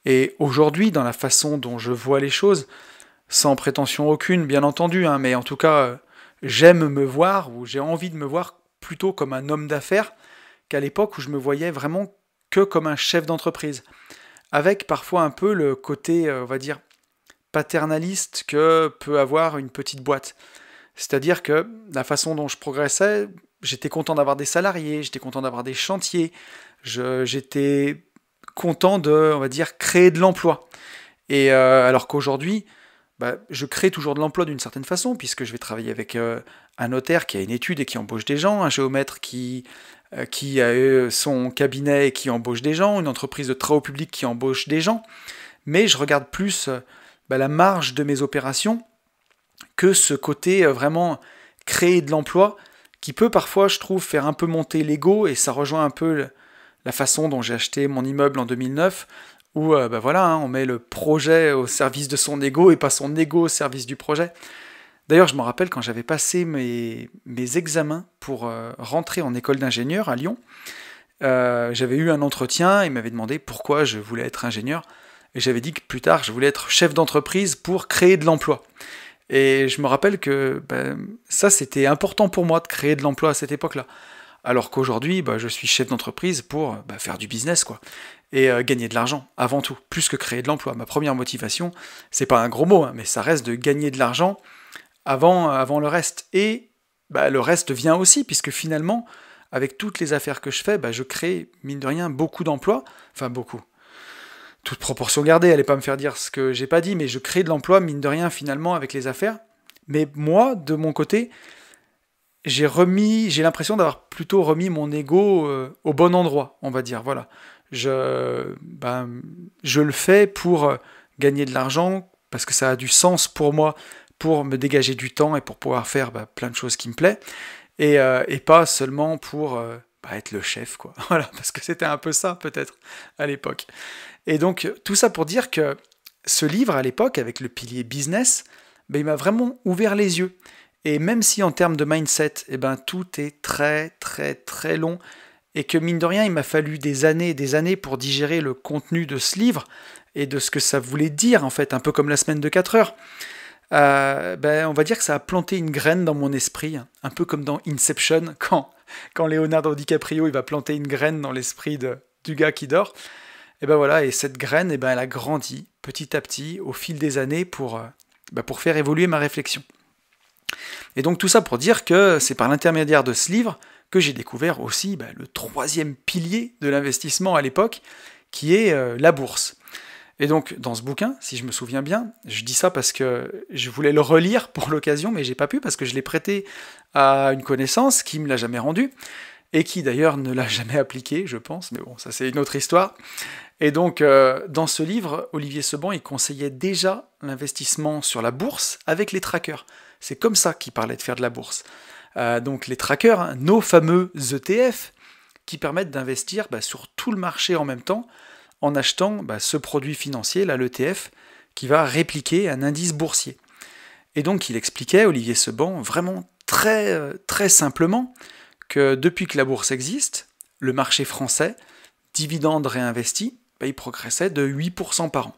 Et aujourd'hui, dans la façon dont je vois les choses, sans prétention aucune, bien entendu, hein, mais en tout cas, euh, j'aime me voir, ou j'ai envie de me voir plutôt comme un homme d'affaires qu'à l'époque où je me voyais vraiment que comme un chef d'entreprise. Avec parfois un peu le côté, euh, on va dire, paternaliste que peut avoir une petite boîte. C'est-à-dire que la façon dont je progressais, j'étais content d'avoir des salariés, j'étais content d'avoir des chantiers, j'étais content de, on va dire, créer de l'emploi. Et euh, alors qu'aujourd'hui, bah, je crée toujours de l'emploi d'une certaine façon, puisque je vais travailler avec euh, un notaire qui a une étude et qui embauche des gens, un géomètre qui, euh, qui a son cabinet et qui embauche des gens, une entreprise de travaux publics qui embauche des gens, mais je regarde plus bah, la marge de mes opérations que ce côté euh, vraiment créer de l'emploi qui peut parfois, je trouve, faire un peu monter l'ego et ça rejoint un peu la façon dont j'ai acheté mon immeuble en 2009 où euh, bah, voilà, hein, on met le projet au service de son ego et pas son ego au service du projet. D'ailleurs, je me rappelle quand j'avais passé mes, examens pour euh, rentrer en école d'ingénieur à Lyon, j'avais eu un entretien et m'avait demandé pourquoi je voulais être ingénieur. Et j'avais dit que plus tard, je voulais être chef d'entreprise pour créer de l'emploi. Et je me rappelle que ben, ça, c'était important pour moi de créer de l'emploi à cette époque-là. Alors qu'aujourd'hui, ben, je suis chef d'entreprise pour ben, faire du business, quoi. Et euh, gagner de l'argent, avant tout, plus que créer de l'emploi. Ma première motivation, c'est pas un gros mot, hein, mais ça reste de gagner de l'argent avant, avant le reste. Et le reste vient aussi, puisque finalement, avec toutes les affaires que je fais, je crée, mine de rien, beaucoup d'emplois. Enfin, beaucoup toute proportion gardée, allez pas me faire dire ce que j'ai pas dit, mais je crée de l'emploi, mine de rien, finalement, avec les affaires. Mais moi, de mon côté, j'ai remis, j'ai l'impression d'avoir plutôt remis mon ego euh, au bon endroit, on va dire. Voilà. Je, ben, je le fais pour euh, gagner de l'argent, parce que ça a du sens pour moi, pour me dégager du temps et pour pouvoir faire ben, plein de choses qui me plaisent, et, euh, pas seulement pour être le chef, quoi. [LAUGHS] Voilà, parce que c'était un peu ça, peut-être, à l'époque. Et donc, tout ça pour dire que ce livre, à l'époque, avec le pilier business, ben, il m'a vraiment ouvert les yeux. Et même si en termes de mindset, eh ben, tout est très, très, très long, et que mine de rien, il m'a fallu des années et des années pour digérer le contenu de ce livre et de ce que ça voulait dire, en fait, un peu comme la semaine de 4 heures. Euh, ben, on va dire que ça a planté une graine dans mon esprit, un peu comme dans Inception, [LAUGHS] quand, quand Leonardo DiCaprio il va planter une graine dans l'esprit du gars qui dort. Et ben voilà, et cette graine, et ben, elle a grandi petit à petit au fil des années pour, euh, ben, pour faire évoluer ma réflexion. Et donc tout ça pour dire que c'est par l'intermédiaire de ce livre que j'ai découvert aussi ben, le troisième pilier de l'investissement à l'époque, qui est euh, la bourse. Et donc, dans ce bouquin, si je me souviens bien, je dis ça parce que je voulais le relire pour l'occasion, mais j'ai pas pu parce que je l'ai prêté à une connaissance qui me l'a jamais rendu et qui d'ailleurs ne l'a jamais appliqué, je pense, mais bon, ça c'est une autre histoire. Et donc, euh, dans ce livre, Olivier Seban, il conseillait déjà l'investissement sur la bourse avec les trackers. C'est comme ça qu'il parlait de faire de la bourse. Euh, donc, les trackers, hein, nos fameux ETF, qui permettent d'investir bah, sur tout le marché en même temps, en achetant bah, ce produit financier, là l'ETF, qui va répliquer un indice boursier. Et donc il expliquait, Olivier Seban, vraiment très, très simplement, que depuis que la bourse existe, le marché français, dividendes réinvestis, bah, il progressait de 8% par an.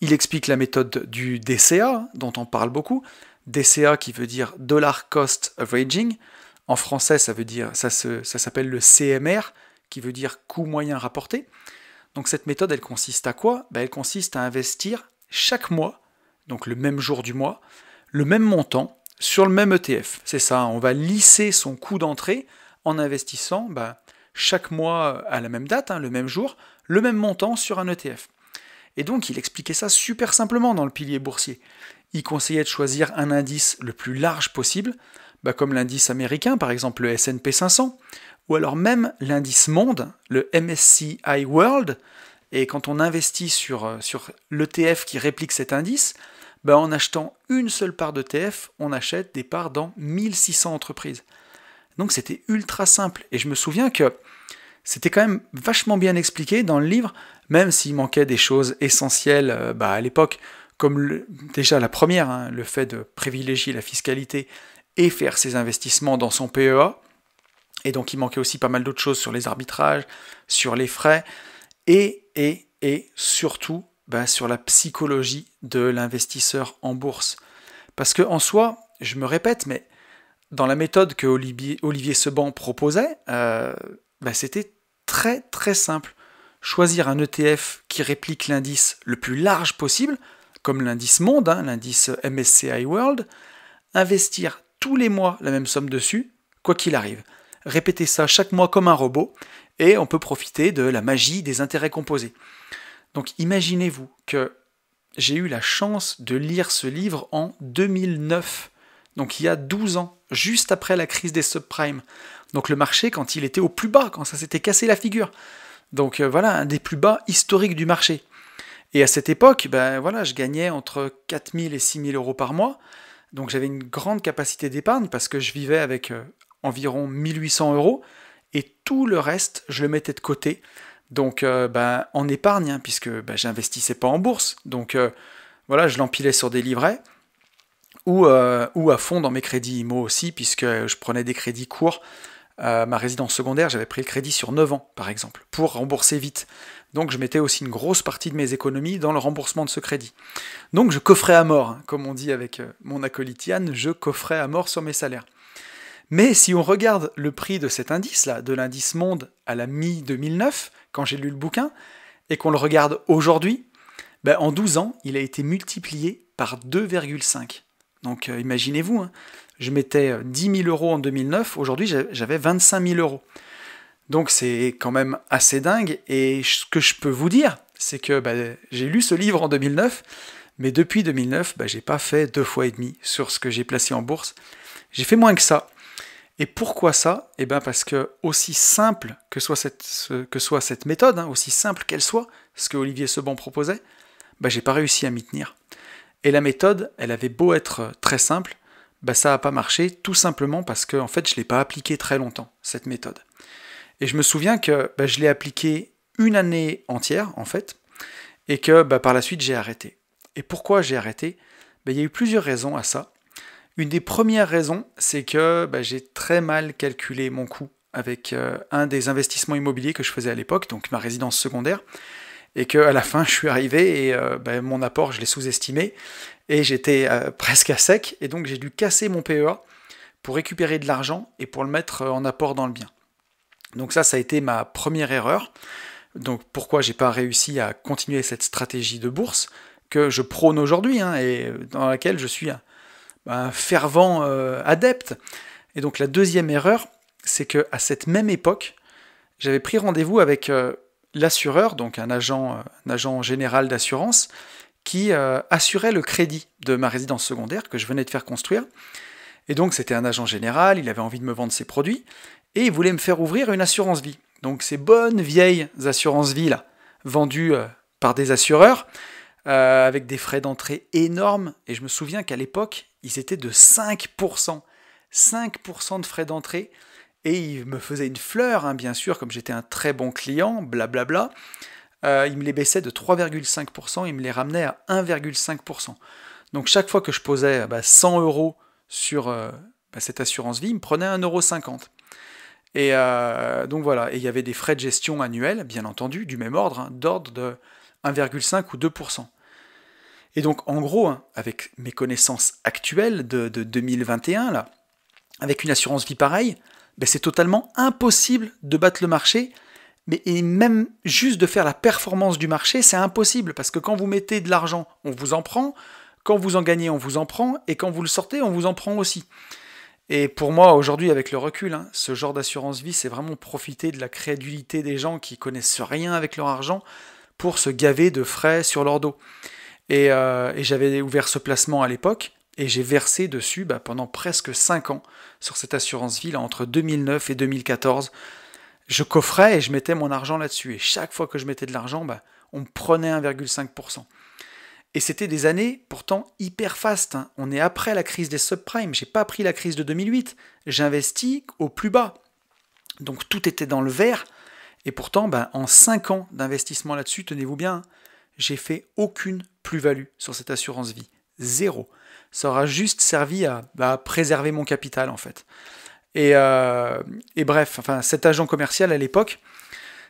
Il explique la méthode du DCA, dont on parle beaucoup, DCA qui veut dire Dollar Cost Averaging. En français, ça veut dire, ça s'appelle le CMR, qui veut dire coût moyen rapporté. Donc cette méthode, elle consiste à quoi bah, Elle consiste à investir chaque mois, donc le même jour du mois, le même montant sur le même ETF. C'est ça, on va lisser son coût d'entrée en investissant bah, chaque mois à la même date, hein, le même jour, le même montant sur un ETF. Et donc il expliquait ça super simplement dans le pilier boursier. Il conseillait de choisir un indice le plus large possible, bah, comme l'indice américain par exemple le SP 500 ou alors même l'indice monde, le MSCI World, et quand on investit sur, euh, sur l'ETF qui réplique cet indice, ben, en achetant une seule part d'ETF, on achète des parts dans 1600 entreprises. Donc c'était ultra simple, et je me souviens que c'était quand même vachement bien expliqué dans le livre, même s'il manquait des choses essentielles euh, bah, à l'époque, comme déjà la première, hein, le fait de privilégier la fiscalité et faire ses investissements dans son PEA, et donc il manquait aussi pas mal d'autres choses sur les arbitrages, sur les frais, et, et, surtout bah, sur la psychologie de l'investisseur en bourse. Parce que en soi, je me répète, mais dans la méthode que Olivier, Seban proposait, euh, bah, c'était très très simple. Choisir un ETF qui réplique l'indice le plus large possible, comme l'indice Monde, hein, l'indice MSCI World, investir tous les mois la même somme dessus, quoi qu'il arrive répéter ça chaque mois comme un robot, et on peut profiter de la magie des intérêts composés. Donc imaginez-vous que j'ai eu la chance de lire ce livre en 2009, donc il y a 12 ans, juste après la crise des subprimes. Donc le marché quand il était au plus bas, quand ça s'était cassé la figure. Donc euh, voilà, un des plus bas historiques du marché. Et à cette époque, ben voilà, je gagnais entre 4000 et 6000 euros par mois. Donc j'avais une grande capacité d'épargne parce que je vivais avec euh, environ 1800 euros, et tout le reste, je le mettais de côté, donc euh, ben, en épargne, hein, puisque je ben, j'investissais pas en bourse, donc euh, voilà, je l'empilais sur des livrets, ou, euh, ou, à fond dans mes crédits IMO aussi, puisque je prenais des crédits courts. ma résidence secondaire, j'avais pris le crédit sur 9 ans, par exemple, pour rembourser vite. Donc je mettais aussi une grosse partie de mes économies dans le remboursement de ce crédit. Donc je coffrais à mort, hein, comme on dit avec mon acolyte Yann, je coffrais à mort sur mes salaires. Mais si on regarde le prix de cet indice-là, de l'indice monde à la mi-2009, quand j'ai lu le bouquin, et qu'on le regarde aujourd'hui, ben, en 12 ans, il a été multiplié par 2,5. Donc euh, imaginez-vous, hein, je mettais 10 euh, 000 euros en 2009, aujourd'hui j'avais 25 000 euros. Donc c'est quand même assez dingue, et ce que je peux vous dire, c'est que ben, j'ai lu ce livre en 2009, mais depuis 2009, je ben, j'ai pas fait deux fois et demi sur ce que j'ai placé en bourse. J'ai fait moins que ça. Et pourquoi ça Eh bien parce que aussi simple que soit cette, méthode, hein, aussi simple qu'elle soit, ce que Olivier Seban proposait, ben j'ai pas réussi à m'y tenir. Et la méthode, elle avait beau être euh, très simple, bah, ça n'a pas marché, tout simplement parce que en fait je ne l'ai pas appliquée très longtemps, cette méthode. Et je me souviens que bah, je l'ai appliquée une année entière, en fait, et que par la suite j'ai arrêté. Et pourquoi j'ai arrêté Il y a eu plusieurs raisons à ça. Une des premières raisons, c'est que bah, j'ai très mal calculé mon coût avec euh, un des investissements immobiliers que je faisais à l'époque, donc ma résidence secondaire, et qu'à la fin, je suis arrivé et euh, bah, mon apport, je l'ai sous-estimé, et j'étais euh, [LAUGHS] presque à sec, et donc j'ai dû casser mon PEA pour récupérer de l'argent et pour le mettre en apport dans le bien. Donc ça, ça a été ma première erreur. Donc pourquoi j'ai pas réussi à continuer cette stratégie de bourse que je prône aujourd'hui hein, et dans laquelle je suis un fervent euh, adepte. Et donc la deuxième erreur, c'est que à cette même époque, j'avais pris rendez-vous avec euh, l'assureur, donc un agent, euh, un agent général d'assurance, qui assurait le crédit de ma résidence secondaire que je venais de faire construire. Et donc c'était un agent général, il avait envie de me vendre ses produits, et il voulait me faire ouvrir une assurance vie. Donc ces bonnes vieilles assurances vie là, vendues par des assureurs, euh, avec des frais d'entrée énormes. Et je me souviens qu'à l'époque, ils étaient de 5%. 5% de frais d'entrée. Et ils me faisaient une fleur, hein, bien sûr, comme j'étais un très bon client, blablabla. Euh, ils me les baissaient de 3,5%, ils me les ramenaient à 1,5%. Donc chaque fois que je posais 100 euh, bah, euros sur bah, cette assurance vie, ils me prenaient 1,50€. Et donc voilà, et il y avait des frais de gestion annuels, bien entendu, du même ordre, hein, d'ordre de 1,5 ou 2%. Et donc en gros, hein, avec mes connaissances actuelles de, 2021, là, avec une assurance vie pareille, ben, c'est totalement impossible de battre le marché. Mais et même juste de faire la performance du marché, c'est impossible parce que quand vous mettez de l'argent, on vous en prend. Quand vous en gagnez, on vous en prend. Et quand vous le sortez, on vous en prend aussi. Et pour moi, aujourd'hui, avec le recul, hein, ce genre d'assurance vie, c'est vraiment profiter de la crédulité des gens qui connaissent rien avec leur argent pour se gaver de frais sur leur dos. Euh, et, j'avais ouvert ce placement à l'époque et j'ai versé dessus bah, pendant presque 5 ans sur cette assurance vie entre 2009 et 2014. Je coffrais et je mettais mon argent là-dessus. Et chaque fois que je mettais de l'argent, bah, on me prenait 1,5%. Et c'était des années pourtant hyper fast. Hein. On est après la crise des subprimes. J'ai pas pris la crise de 2008. J'investis au plus bas. Donc tout était dans le vert et pourtant, ben, en 5 ans d'investissement là-dessus, tenez-vous bien, j'ai fait aucune plus-value sur cette assurance vie. Zéro. Ça aura juste servi à, bah, préserver mon capital en fait. Et, euh, et, bref, enfin, cet agent commercial à l'époque,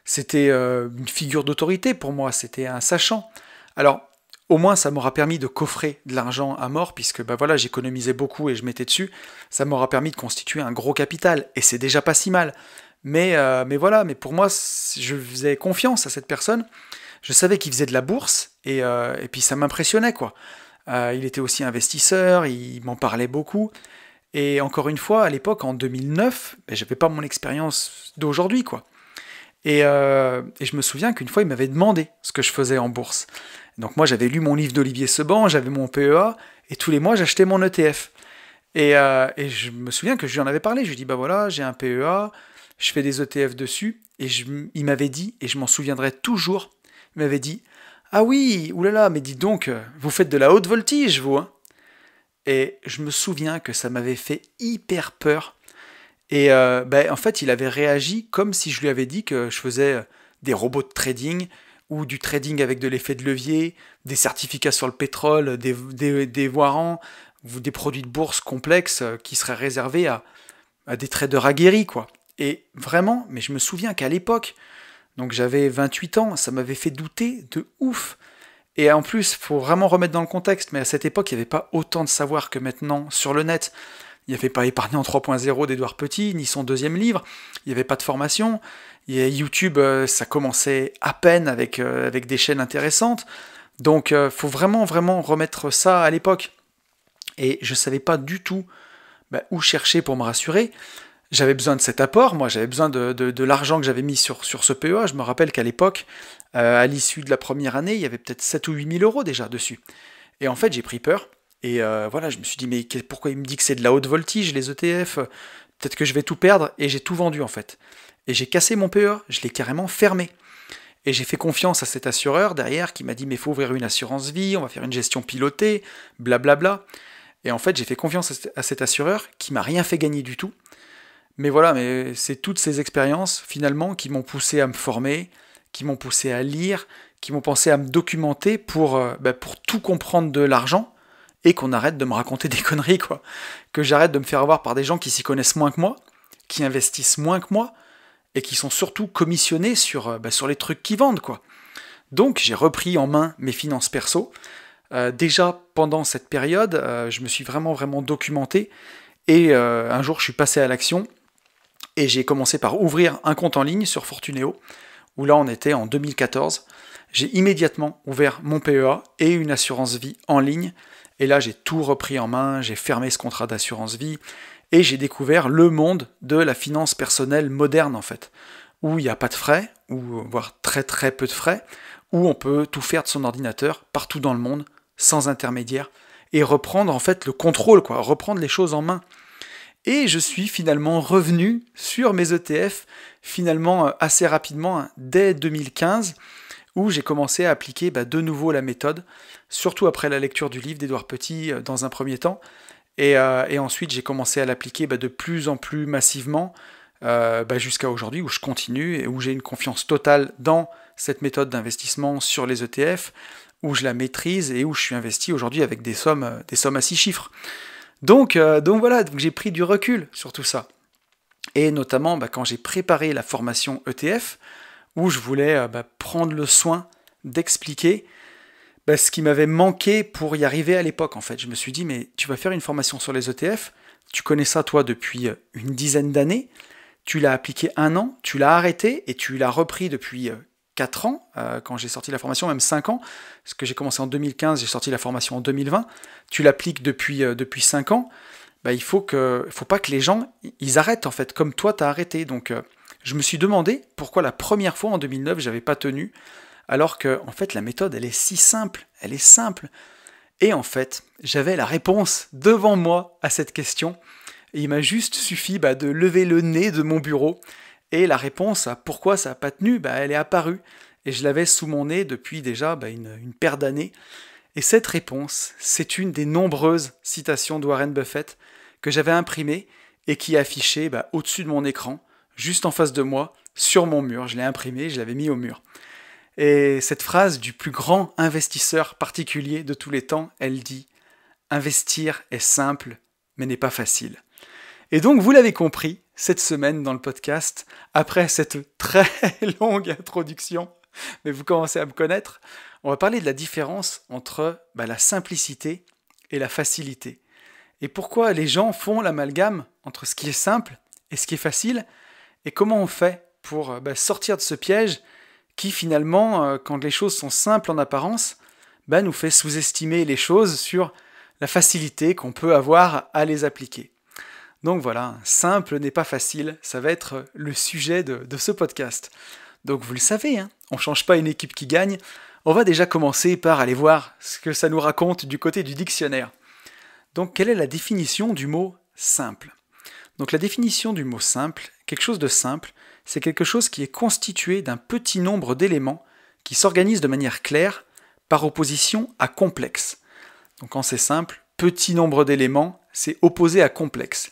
c'était euh, une figure d'autorité pour moi, c'était un sachant. Alors, au moins, ça m'aura permis de coffrer de l'argent à mort, puisque bah, voilà, j'économisais beaucoup et je mettais dessus. Ça m'aura permis de constituer un gros capital, et c'est déjà pas si mal. Mais, euh, mais voilà, mais pour moi, je faisais confiance à cette personne. Je savais qu'il faisait de la bourse et, euh, et puis ça m'impressionnait quoi. Euh, il était aussi investisseur, il m'en parlait beaucoup. Et encore une fois, à l'époque, en 2009, je n'avais pas mon expérience d'aujourd'hui quoi. Et, et, je me souviens qu'une fois, il m'avait demandé ce que je faisais en bourse. Donc moi, j'avais lu mon livre d'Olivier Seban, j'avais mon PEA, et tous les mois, j'achetais mon ETF. Et, et, je me souviens que je lui en avais parlé. Je lui ai dit, bah voilà, j'ai un PEA, je fais des ETF dessus, et il m'avait dit, et je m'en souviendrai toujours, il m'avait dit Ah oui, oulala, mais dis donc, euh, vous faites de la haute voltige, vous hein. Et je me souviens que ça m'avait fait hyper peur. Et euh, ben, en fait, il avait réagi comme si je lui avais dit que je faisais euh, des robots de trading ou du trading avec de l'effet de levier, des certificats sur le pétrole, des, des, des des produits de bourse complexes qui seraient réservés à des traders aguerris, quoi. Et vraiment, mais je me souviens qu'à l'époque, donc j'avais 28 ans, ça m'avait fait douter de ouf. Et en plus, faut vraiment remettre dans le contexte, mais à cette époque, il n'y avait pas autant de savoir que maintenant sur le net. Il n'y avait pas épargné en 3.0 d'Edouard Petit, ni son deuxième livre. Il n'y avait pas de formation. Et YouTube, euh, ça commençait à peine avec, euh, avec des chaînes intéressantes. Donc, euh, faut vraiment, vraiment remettre ça à l'époque. Et je ne savais pas du tout bah, où chercher pour me rassurer j'avais besoin de cet apport, moi j'avais besoin de, l'argent que j'avais mis sur, sur ce PEA. Je me rappelle qu'à l'époque, euh, à l'issue de la première année, il y avait peut-être 7 ou 8 000 euros déjà dessus. Et en fait, j'ai pris peur. Et euh, voilà, je me suis dit, mais pourquoi il me dit que c'est de la haute voltige, les ETF Peut-être que je vais tout perdre. Et j'ai tout vendu en fait. Et j'ai cassé mon PEA, je l'ai carrément fermé. Et j'ai fait confiance à cet assureur derrière qui m'a dit, mais il faut ouvrir une assurance vie, on va faire une gestion pilotée, blablabla. Bla bla. Et en fait, j'ai fait confiance à cet assureur qui m'a rien fait gagner du tout mais voilà, mais c'est toutes ces expériences finalement qui m'ont poussé à me former, qui m'ont poussé à lire, qui m'ont pensé à me documenter pour, euh, bah, pour tout comprendre de l'argent et qu'on arrête de me raconter [LAUGHS] des conneries, quoi. Que j'arrête de me faire avoir par des gens qui s'y connaissent moins que moi, qui investissent moins que moi et qui sont surtout commissionnés sur, euh, bah, sur les trucs qu'ils vendent, quoi. Donc j'ai repris en main mes finances perso. Euh, déjà pendant cette période, je me suis vraiment vraiment documenté et un jour je suis passé à l'action et j'ai commencé par ouvrir un compte en ligne sur Fortuneo, où là on était en 2014. J'ai immédiatement ouvert mon PEA et une assurance vie en ligne. Et là j'ai tout repris en main, j'ai fermé ce contrat d'assurance vie et j'ai découvert le monde de la finance personnelle moderne en fait, où il n'y a pas de frais, ou voire très très peu de frais, où on peut tout faire de son ordinateur partout dans le monde sans intermédiaire et reprendre en fait le contrôle quoi, reprendre les choses en main. Et je suis finalement revenu sur mes ETF, finalement euh, assez rapidement, hein, dès 2015, où j'ai commencé à appliquer bah, de nouveau la méthode, surtout après la lecture du livre d'Edouard Petit euh, dans un premier temps. Euh, et, ensuite, j'ai commencé à l'appliquer bah, de plus en plus massivement bah, jusqu'à aujourd'hui, où je continue et où j'ai une confiance totale dans cette méthode d'investissement sur les ETF, où je la maîtrise et où je suis investi aujourd'hui avec des sommes, des sommes à six chiffres. Donc, euh, donc voilà, donc j'ai pris du recul sur tout ça. Et notamment bah, quand j'ai préparé la formation ETF, où je voulais euh, bah, prendre le soin d'expliquer bah, ce qui m'avait manqué pour y arriver à l'époque. En fait, je me suis dit, mais tu vas faire une formation sur les ETF, tu connais ça toi depuis euh, une dizaine d'années, tu l'as appliqué un an, tu l'as arrêté et tu l'as repris depuis quatre ans, euh, quand j'ai sorti la formation, même 5 ans, parce que j'ai commencé en 2015, j'ai sorti la formation en 2020, tu l'appliques depuis, euh, depuis 5 ans, bah, il faut que faut pas que les gens ils arrêtent en fait, comme toi tu as arrêté. Donc euh, je me suis demandé pourquoi la première fois en 2009 n'avais pas tenu, alors que en fait la méthode elle est si simple, elle est simple. Et en fait j'avais la réponse devant moi à cette question. Et il m'a juste suffi bah, de lever le nez de mon bureau et la réponse à pourquoi ça n'a pas tenu, bah, elle est apparue. Et je l'avais sous mon nez depuis déjà bah, une, paire d'années. Et cette réponse, c'est une des nombreuses citations de Warren Buffett que j'avais imprimées et qui est affichée bah, au-dessus de mon écran, juste en face de moi, sur mon mur. Je l'ai imprimée, je l'avais mis au mur. Et cette phrase du plus grand investisseur particulier de tous les temps, elle dit Investir est simple, mais n'est pas facile. Et donc, vous l'avez compris, cette semaine dans le podcast, après cette très [LAUGHS] longue introduction, mais vous commencez à me connaître, on va parler de la différence entre bah, la simplicité et la facilité. Et pourquoi les gens font l'amalgame entre ce qui est simple et ce qui est facile, et comment on fait pour bah, sortir de ce piège qui finalement, euh, quand les choses sont simples en apparence, bah, nous fait sous-estimer les choses sur la facilité qu'on peut avoir à les appliquer. Donc voilà, simple n'est pas facile, ça va être le sujet de, ce podcast. Donc vous le savez, hein, on ne change pas une équipe qui gagne, on va déjà commencer par aller voir ce que ça nous raconte du côté du dictionnaire. Donc quelle est la définition du mot simple Donc la définition du mot simple, quelque chose de simple, c'est quelque chose qui est constitué d'un petit nombre d'éléments qui s'organisent de manière claire par opposition à complexe. Donc quand c'est simple, petit nombre d'éléments, c'est opposé à complexe.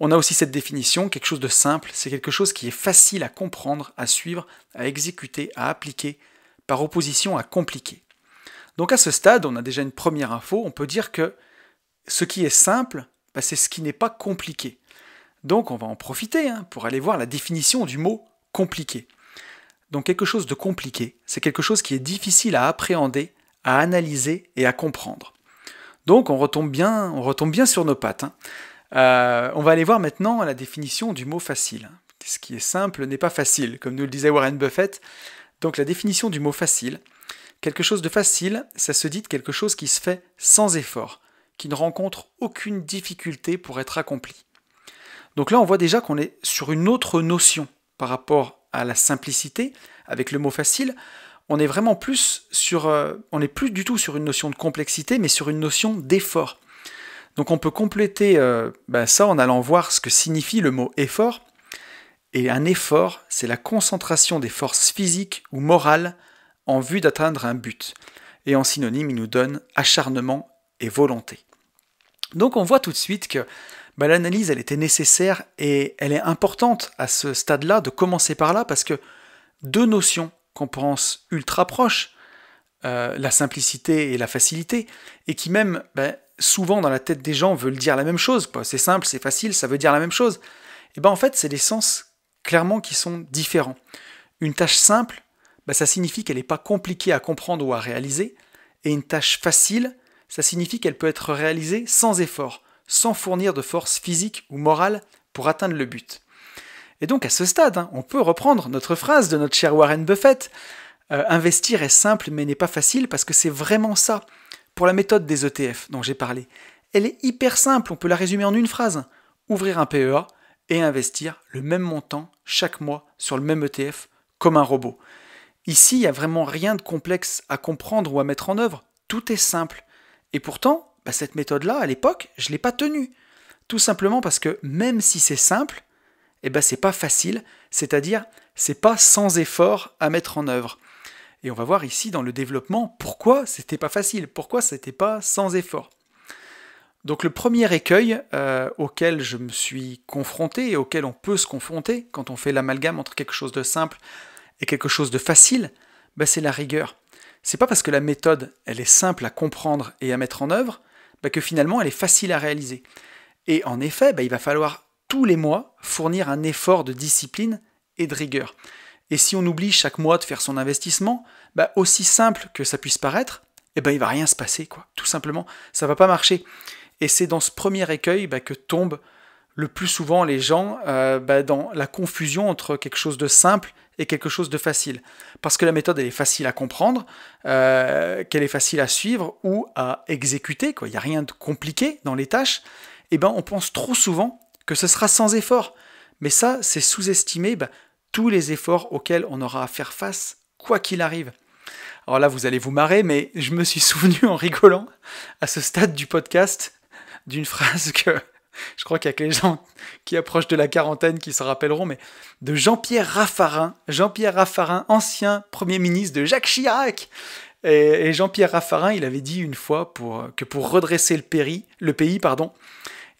On a aussi cette définition, quelque chose de simple, c'est quelque chose qui est facile à comprendre, à suivre, à exécuter, à appliquer, par opposition à compliqué. Donc à ce stade, on a déjà une première info, on peut dire que ce qui est simple, bah, c'est ce qui n'est pas compliqué. Donc on va en profiter hein, pour aller voir la définition du mot compliqué. Donc quelque chose de compliqué, c'est quelque chose qui est difficile à appréhender, à analyser et à comprendre. Donc on retombe bien, on retombe bien sur nos pattes. Hein. Euh, on va aller voir maintenant la définition du mot facile. Ce qui est simple n'est pas facile, comme nous le disait Warren Buffett. Donc la définition du mot facile, quelque chose de facile, ça se dit quelque chose qui se fait sans effort, qui ne rencontre aucune difficulté pour être accompli. Donc là, on voit déjà qu'on est sur une autre notion par rapport à la simplicité avec le mot facile on est vraiment plus sur, euh, on n'est plus du tout sur une notion de complexité, mais sur une notion d'effort. Donc on peut compléter euh, ben ça en allant voir ce que signifie le mot effort. Et un effort, c'est la concentration des forces physiques ou morales en vue d'atteindre un but. Et en synonyme, il nous donne acharnement et volonté. Donc on voit tout de suite que ben, l'analyse, elle était nécessaire et elle est importante à ce stade-là de commencer par là parce que deux notions qu'on pense ultra proche, euh, la simplicité et la facilité, et qui même ben, souvent dans la tête des gens veulent dire la même chose. Bah, c'est simple, c'est facile, ça veut dire la même chose. Et ben en fait, c'est des sens clairement qui sont différents. Une tâche simple, ben, ça signifie qu'elle n'est pas compliquée à comprendre ou à réaliser, et une tâche facile, ça signifie qu'elle peut être réalisée sans effort, sans fournir de force physique ou morale pour atteindre le but. Et donc à ce stade, hein, on peut reprendre notre phrase de notre cher Warren Buffett. Euh, investir est simple mais n'est pas facile parce que c'est vraiment ça. Pour la méthode des ETF dont j'ai parlé, elle est hyper simple, on peut la résumer en une phrase. Ouvrir un PEA et investir le même montant chaque mois sur le même ETF comme un robot. Ici, il n'y a vraiment rien de complexe à comprendre ou à mettre en œuvre. Tout est simple. Et pourtant, bah, cette méthode-là, à l'époque, je ne l'ai pas tenue. Tout simplement parce que même si c'est simple, eh ben c'est pas facile, c'est-à-dire c'est pas sans effort à mettre en œuvre. Et on va voir ici dans le développement pourquoi c'était pas facile, pourquoi c'était pas sans effort. Donc le premier écueil euh, auquel je me suis confronté et auquel on peut se confronter quand on fait l'amalgame entre quelque chose de simple et quelque chose de facile, ben, c'est la rigueur. C'est pas parce que la méthode elle est simple à comprendre et à mettre en œuvre ben, que finalement elle est facile à réaliser. Et en effet, ben, il va falloir tous les mois fournir un effort de discipline et de rigueur. Et si on oublie chaque mois de faire son investissement, bah, aussi simple que ça puisse paraître, eh ben il va rien se passer quoi. Tout simplement, ça va pas marcher. Et c'est dans ce premier écueil bah, que tombent le plus souvent les gens euh, bah, dans la confusion entre quelque chose de simple et quelque chose de facile. Parce que la méthode, elle est facile à comprendre, euh, qu'elle est facile à suivre ou à exécuter, quoi. il n'y a rien de compliqué dans les tâches, et eh ben on pense trop souvent ce sera sans effort. Mais ça, c'est sous-estimer bah, tous les efforts auxquels on aura à faire face, quoi qu'il arrive. Alors là, vous allez vous marrer, mais je me suis [LAUGHS] souvenu en rigolant à ce stade du podcast d'une phrase que [LAUGHS] je crois qu'il y a que les gens qui approchent de la quarantaine qui se rappelleront, mais de Jean-Pierre Raffarin, Jean-Pierre Raffarin, ancien Premier ministre de Jacques Chirac. Et, Jean-Pierre Raffarin, il avait dit une fois pour, que pour redresser le, péri, le pays, pardon,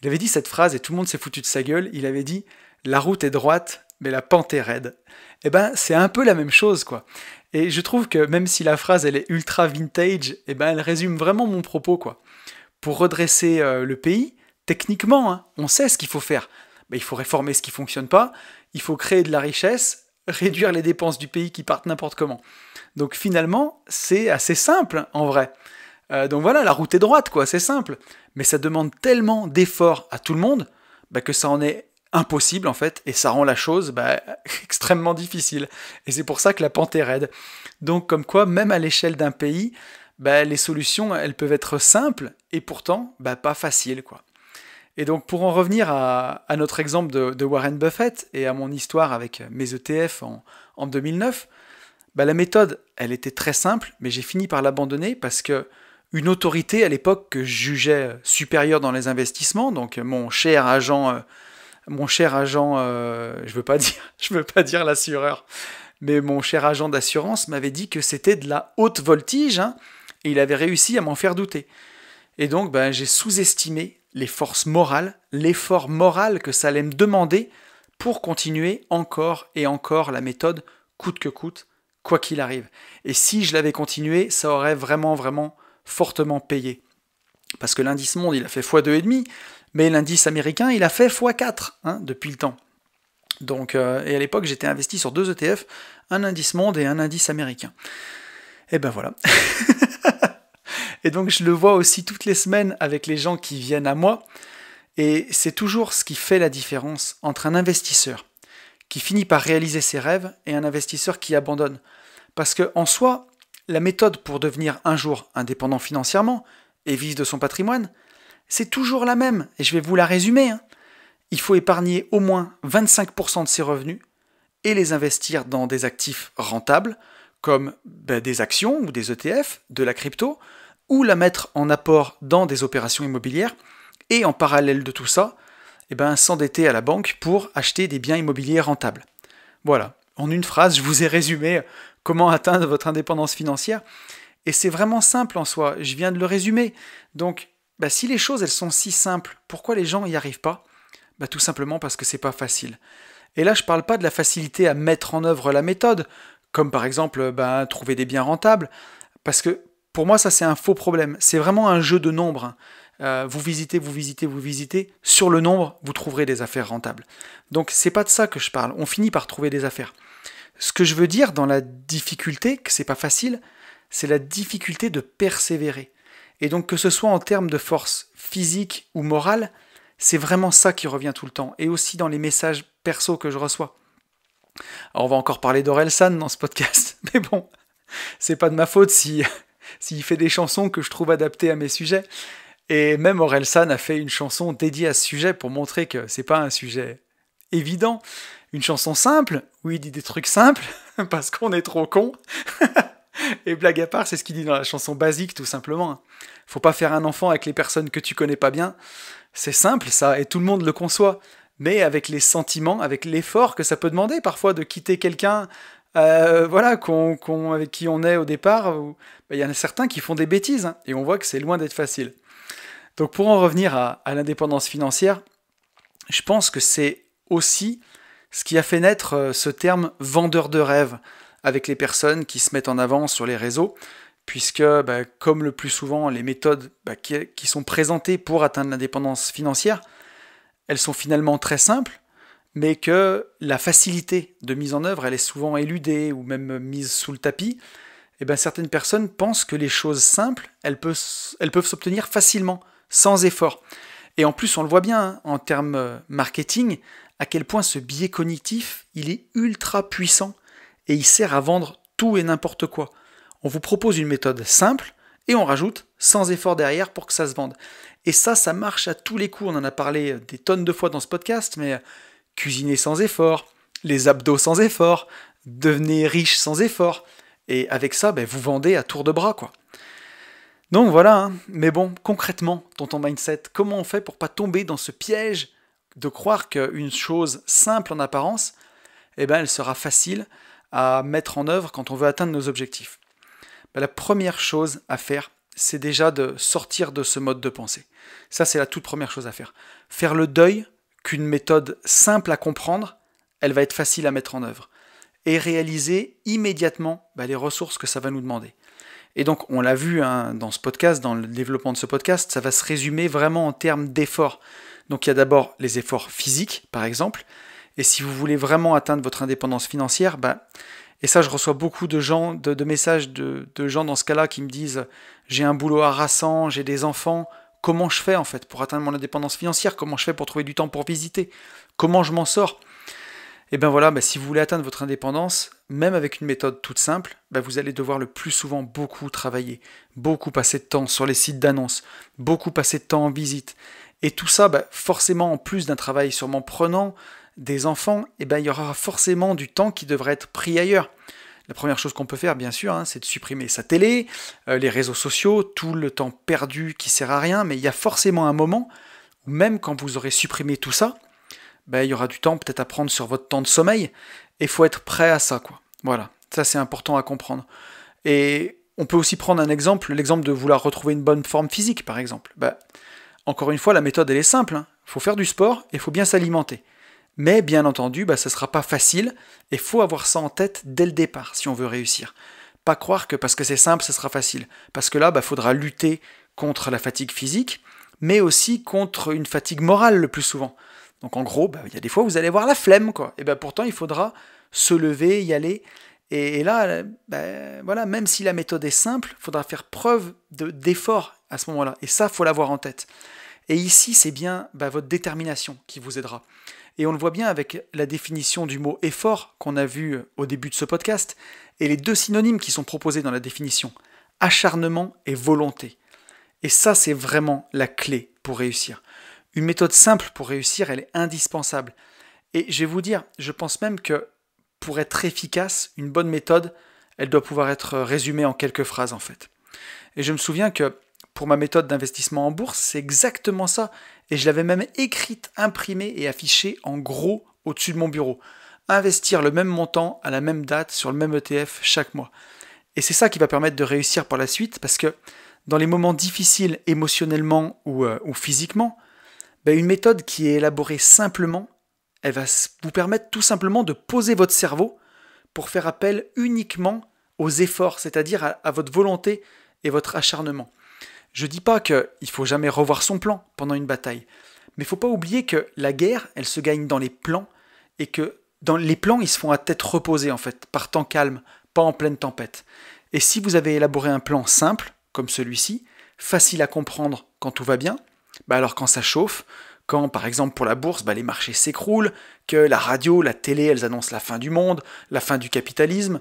il avait dit cette phrase et tout le monde s'est foutu de sa gueule. Il avait dit La route est droite, mais la pente est raide. Eh ben, c'est un peu la même chose, quoi. Et je trouve que même si la phrase elle est ultra vintage, eh ben elle résume vraiment mon propos, quoi. Pour redresser euh, le pays, techniquement, hein, on sait ce qu'il faut faire. mais il faut réformer ce qui fonctionne pas, il faut créer de la richesse, réduire les dépenses du pays qui partent n'importe comment. Donc finalement, c'est assez simple en vrai. Euh, donc voilà, la route est droite, quoi, c'est simple. Mais ça demande tellement d'efforts à tout le monde bah, que ça en est impossible en fait, et ça rend la chose bah, [LAUGHS] extrêmement difficile. Et c'est pour ça que la pente est raide. Donc comme quoi, même à l'échelle d'un pays, bah, les solutions, elles peuvent être simples et pourtant pas faciles. Quoi. Et donc pour en revenir à, notre exemple de, Warren Buffett et à mon histoire avec mes ETF en, 2009, la méthode, elle était très simple, mais j'ai fini par l'abandonner parce que une autorité à l'époque que je jugeais supérieure dans les investissements, donc mon cher agent, euh, mon cher agent, euh, je veux pas dire, [LAUGHS] je veux pas dire l'assureur, mais mon cher agent d'assurance m'avait dit que c'était de la haute voltige, hein, et il avait réussi à m'en faire douter. Et donc, ben, j'ai sous-estimé les forces morales, l'effort moral que ça allait me demander pour continuer encore et encore la méthode coûte que coûte, quoi qu'il arrive. Et si je l'avais continué, ça aurait vraiment, vraiment fortement payé. Parce que l'indice monde, il a fait x2,5, mais l'indice américain, il a fait x4 hein, depuis le temps. Donc, euh, et à l'époque, j'étais investi sur deux ETF, un indice monde et un indice américain. Et ben voilà. [LAUGHS] et donc, je le vois aussi toutes les semaines avec les gens qui viennent à moi. Et c'est toujours ce qui fait la différence entre un investisseur qui finit par réaliser ses rêves et un investisseur qui abandonne. Parce que en soi, la méthode pour devenir un jour indépendant financièrement et vice de son patrimoine, c'est toujours la même, et je vais vous la résumer. Hein. Il faut épargner au moins 25% de ses revenus et les investir dans des actifs rentables, comme ben, des actions ou des ETF, de la crypto, ou la mettre en apport dans des opérations immobilières, et en parallèle de tout ça, eh ben, s'endetter à la banque pour acheter des biens immobiliers rentables. Voilà, en une phrase, je vous ai résumé comment atteindre votre indépendance financière. Et c'est vraiment simple en soi, je viens de le résumer. Donc, bah, si les choses, elles sont si simples, pourquoi les gens n'y arrivent pas bah, Tout simplement parce que c'est pas facile. Et là, je ne parle pas de la facilité à mettre en œuvre la méthode, comme par exemple bah, trouver des biens rentables, parce que pour moi, ça c'est un faux problème. C'est vraiment un jeu de nombres. Hein. Euh, vous visitez, vous visitez, vous visitez, sur le nombre, vous trouverez des affaires rentables. Donc c'est pas de ça que je parle. On finit par trouver des affaires. Ce que je veux dire dans la difficulté, que c'est pas facile, c'est la difficulté de persévérer. Et donc que ce soit en termes de force physique ou morale, c'est vraiment ça qui revient tout le temps, et aussi dans les messages perso que je reçois. on va encore parler d'Orelsan dans ce podcast, [LAUGHS] mais bon, c'est pas de ma faute si [LAUGHS] s'il fait des chansons que je trouve adaptées à mes sujets. Et même Orelsan a fait une chanson dédiée à ce sujet pour montrer que c'est pas un sujet évident, une chanson simple où il dit des trucs simples [LAUGHS] parce qu'on est trop con. [LAUGHS] Et blague à part, c'est ce qu'il dit dans la chanson basique, tout simplement. Hein. Faut pas faire un enfant avec les personnes que tu connais pas bien. C'est simple, ça, et tout le monde le conçoit. Mais avec les sentiments, avec l'effort que ça peut demander parfois de quitter quelqu'un, euh, voilà, avec qui on est au départ, ben, il y en a certains qui font des bêtises, hein, et on voit que c'est loin d'être facile. Donc pour en revenir à l'indépendance financière, je pense que c'est aussi ce qui a fait naître euh, ce terme vendeur de rêve » avec les personnes qui se mettent en avant sur les réseaux, puisque bah, comme le plus souvent les méthodes bah, qui, sont présentées pour atteindre l'indépendance financière, elles sont finalement très simples, mais que la facilité de mise en œuvre, elle est souvent éludée ou même mise sous le tapis, et bien certaines personnes pensent que les choses simples, elles peuvent s'obtenir facilement, sans effort. Et en plus, on le voit bien, hein, en termes euh, marketing, à quel point ce biais cognitif, il est ultra puissant et il sert à vendre tout et n'importe quoi. On vous propose une méthode simple et on rajoute sans effort derrière pour que ça se vende. Et ça, ça marche à tous les coups. On en a parlé des tonnes de fois dans ce podcast, mais cuisiner sans effort, les abdos sans effort, devenez riche sans effort. Et avec ça, ben, vous vendez à tour de bras, quoi. Donc voilà, hein. mais bon, concrètement, dans ton mindset, comment on fait pour pas tomber dans ce piège de croire qu'une chose simple en apparence, eh ben, elle sera facile à mettre en œuvre quand on veut atteindre nos objectifs. Ben, la première chose à faire, c'est déjà de sortir de ce mode de pensée. Ça, c'est la toute première chose à faire. Faire le deuil qu'une méthode simple à comprendre, elle va être facile à mettre en œuvre. Et réaliser immédiatement ben, les ressources que ça va nous demander. Et donc, on l'a vu hein, dans ce podcast, dans le développement de ce podcast, ça va se résumer vraiment en termes d'efforts. Donc il y a d'abord les efforts physiques, par exemple. Et si vous voulez vraiment atteindre votre indépendance financière, bah, et ça je reçois beaucoup de gens, de, messages de, gens dans ce cas-là qui me disent j'ai un boulot harassant, j'ai des enfants, comment je fais en fait pour atteindre mon indépendance financière, comment je fais pour trouver du temps pour visiter, comment je m'en sors. Et bien voilà, ben, si vous voulez atteindre votre indépendance, même avec une méthode toute simple, ben, vous allez devoir le plus souvent beaucoup travailler, beaucoup passer de temps sur les sites d'annonces, beaucoup passer de temps en visite. Et tout ça, bah, forcément, en plus d'un travail sûrement prenant des enfants, et eh ben, il y aura forcément du temps qui devrait être pris ailleurs. La première chose qu'on peut faire, bien sûr, hein, c'est de supprimer sa télé, euh, les réseaux sociaux, tout le temps perdu qui sert à rien, mais il y a forcément un moment où même quand vous aurez supprimé tout ça, ben, il y aura du temps peut-être à prendre sur votre temps de sommeil, et faut être prêt à ça, quoi. Voilà, ça c'est important à comprendre. Et on peut aussi prendre un exemple, l'exemple de vouloir retrouver une bonne forme physique, par exemple. Bah, encore une fois, la méthode, elle est simple. Il hein. faut faire du sport et il faut bien s'alimenter. Mais bien entendu, ce bah, ne sera pas facile et faut avoir ça en tête dès le départ si on veut réussir. Pas croire que parce que c'est simple, ce sera facile. Parce que là, il bah, faudra lutter contre la fatigue physique, mais aussi contre une fatigue morale le plus souvent. Donc en gros, bah, il y a des fois où vous allez voir la flemme, quoi. Et bien pourtant, il faudra se lever, y aller. Et, là, voilà, même si la méthode est simple, il faudra faire preuve d'effort à ce moment-là. Et ça, faut l'avoir en tête. Et ici, c'est bien bah, votre détermination qui vous aidera. Et on le voit bien avec la définition du mot effort qu'on a vu euh, au début de ce podcast, et les deux synonymes qui sont proposés dans la définition, acharnement et volonté. Et ça, c'est vraiment la clé pour réussir. Une méthode simple pour réussir, elle est indispensable. Et je vais vous dire, je pense même que pour être efficace, une bonne méthode, elle doit pouvoir être résumée en quelques phrases en fait. Et je me souviens que pour ma méthode d'investissement en bourse, c'est exactement ça. Et je l'avais même écrite, imprimée et affichée en gros au-dessus de mon bureau. Investir le même montant à la même date sur le même ETF chaque mois. Et c'est ça qui va permettre de réussir par la suite parce que dans les moments difficiles émotionnellement ou, euh, physiquement, ben, une méthode qui est élaborée simplement, elle va vous permettre tout simplement de poser votre cerveau pour faire appel uniquement aux efforts, c'est-à-dire à votre volonté et votre acharnement. Je dis pas qu'il faut jamais revoir son plan pendant une bataille, mais faut pas oublier que la guerre, elle se gagne dans les plans et que dans les plans, ils se font à tête reposée en fait, par temps calme, pas en pleine tempête. Et si vous avez élaboré un plan simple, comme celui-ci, facile à comprendre quand tout va bien, bah alors quand ça chauffe, quand par exemple pour la bourse, bah les marchés s'écroulent, que la radio, la télé, elles annoncent la fin du monde, la fin du capitalisme,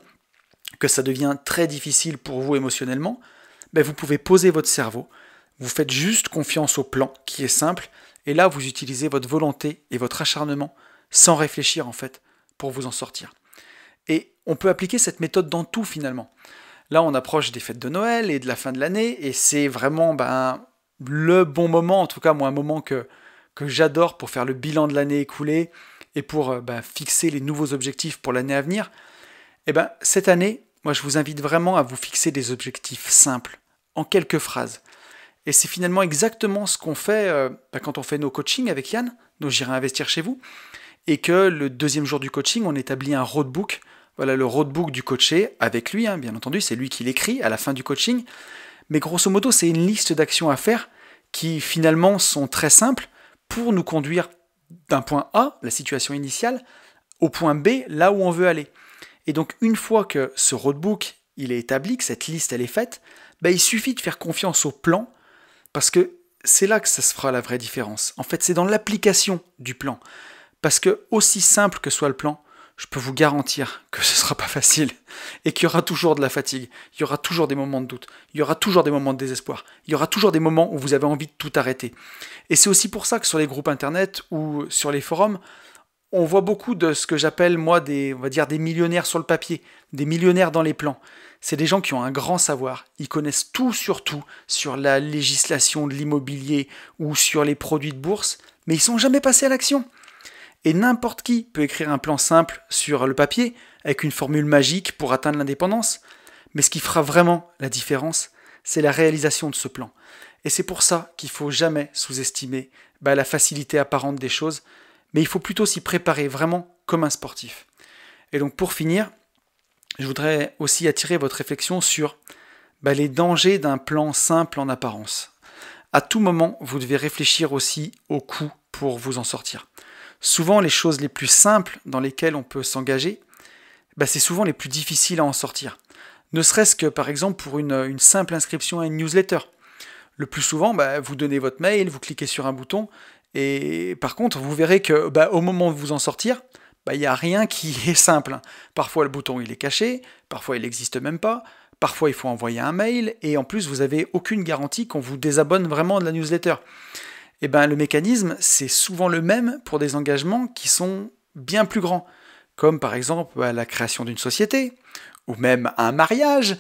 que ça devient très difficile pour vous émotionnellement, ben, vous pouvez poser votre cerveau, vous faites juste confiance au plan qui est simple, et là vous utilisez votre volonté et votre acharnement sans réfléchir en fait pour vous en sortir. Et on peut appliquer cette méthode dans tout finalement. Là on approche des fêtes de Noël et de la fin de l'année, et c'est vraiment ben, le bon moment, en tout cas moi un moment que, que j'adore pour faire le bilan de l'année écoulée et pour euh, ben, fixer les nouveaux objectifs pour l'année à venir, Et eh ben, cette année, moi je vous invite vraiment à vous fixer des objectifs simples en quelques phrases. Et c'est finalement exactement ce qu'on fait euh, bah, quand on fait nos coachings avec Yann, dont J'irai investir chez vous, et que le deuxième jour du coaching, on établit un roadbook. Voilà le roadbook du coaché avec lui, hein, bien entendu, c'est lui qui l'écrit à la fin du coaching. Mais grosso modo, c'est une liste d'actions à faire qui finalement sont très simples pour nous conduire d'un point A, la situation initiale, au point B, là où on veut aller. Et donc une fois que ce roadbook il est établi, que cette liste elle est faite, ben, il suffit de faire confiance au plan, parce que c'est là que ça se fera la vraie différence. En fait, c'est dans l'application du plan. Parce que aussi simple que soit le plan, je peux vous garantir que ce ne sera pas facile [LAUGHS] et qu'il y aura toujours de la fatigue, il y aura toujours des moments de doute, il y aura toujours des moments de désespoir, il y aura toujours des moments où vous avez envie de tout arrêter. Et c'est aussi pour ça que sur les groupes internet ou sur les forums, on voit beaucoup de ce que j'appelle moi des, on va dire des millionnaires sur le papier, des millionnaires dans les plans. C'est des gens qui ont un grand savoir. Ils connaissent tout sur tout, sur la législation de l'immobilier ou sur les produits de bourse, mais ils sont jamais passés à l'action. Et n'importe qui peut écrire un plan simple sur le papier avec une formule magique pour atteindre l'indépendance. Mais ce qui fera vraiment la différence, c'est la réalisation de ce plan. Et c'est pour ça qu'il faut jamais sous-estimer bah, la facilité apparente des choses mais il faut plutôt s'y préparer vraiment comme un sportif. Et donc pour finir, je voudrais aussi attirer votre réflexion sur bah, les dangers d'un plan simple en apparence. À tout moment, vous devez réfléchir aussi au coût pour vous en sortir. Souvent, les choses les plus simples dans lesquelles on peut s'engager, bah, c'est souvent les plus difficiles à en sortir. Ne serait-ce que par exemple pour une, simple inscription à une newsletter. Le plus souvent, bah, vous donnez votre mail, vous cliquez sur un bouton, et par contre, vous verrez que bah, au moment de vous en sortir, bah, il bah, n'y a rien qui [LAUGHS] est simple. Parfois le bouton il est caché, parfois il n'existe même pas, parfois il faut envoyer un mail, et en plus vous n'avez aucune garantie qu'on vous désabonne vraiment de la newsletter. Et eh ben, le mécanisme, c'est souvent le même pour des engagements qui sont bien plus grands, comme par exemple bah, la création d'une société, ou même un mariage.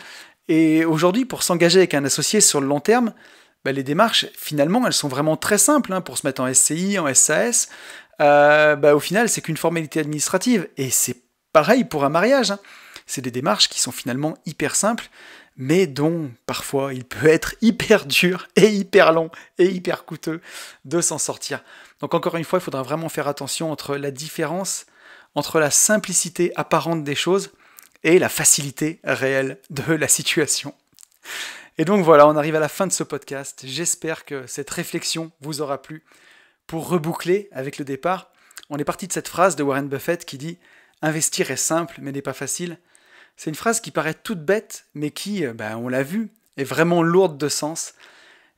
Et aujourd'hui, pour s'engager avec un associé sur le long terme, bah, les démarches, finalement, elles sont vraiment très simples hein, pour se mettre en SCI, en SAS. Euh, bah, au final, c'est qu'une formalité administrative. Et c'est pareil pour un mariage. Hein. C'est des démarches qui sont finalement hyper simples, mais dont parfois il peut être hyper dur et hyper long et hyper coûteux de s'en sortir. Donc encore une fois, il faudra vraiment faire attention entre la différence, entre la simplicité apparente des choses et la facilité réelle de la situation. Et donc voilà, on arrive à la fin de ce podcast. J'espère que cette réflexion vous aura plu. Pour reboucler avec le départ, on est parti de cette phrase de Warren Buffett qui dit Investir est simple mais n'est pas facile. C'est une phrase qui paraît toute bête mais qui, euh, ben, on l'a vu, est vraiment lourde de sens.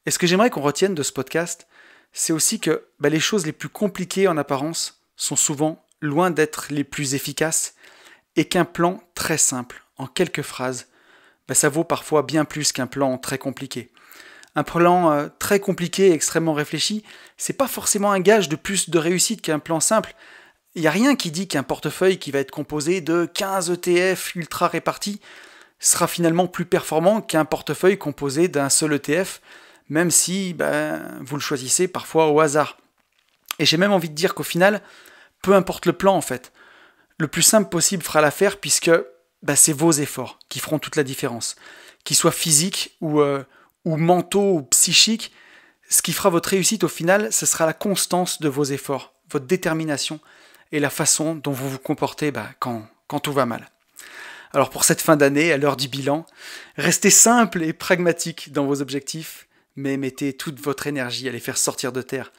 Et ce que j'aimerais qu'on retienne de ce podcast, c'est aussi que ben, les choses les plus compliquées en apparence sont souvent loin d'être les plus efficaces et qu'un plan très simple, en quelques phrases, ben, ça vaut parfois bien plus qu'un plan très compliqué. Un plan euh, très compliqué et extrêmement réfléchi, c'est pas forcément un gage de plus de réussite qu'un plan simple. Il n'y a rien qui dit qu'un portefeuille qui va être composé de 15 ETF ultra répartis sera finalement plus performant qu'un portefeuille composé d'un seul ETF, même si ben, vous le choisissez parfois au hasard. Et j'ai même envie de dire qu'au final, peu importe le plan en fait, le plus simple possible fera l'affaire puisque bah, c'est vos efforts qui feront toute la différence. Qu'ils soient physiques ou, euh, ou mentaux ou psychiques, ce qui fera votre réussite au final, ce sera la constance de vos efforts, votre détermination et la façon dont vous vous comportez bah, quand, tout va mal. Alors pour cette fin d'année, à l'heure du bilan, restez simple et pragmatique dans vos objectifs, mais mettez toute votre énergie à les faire sortir de terre,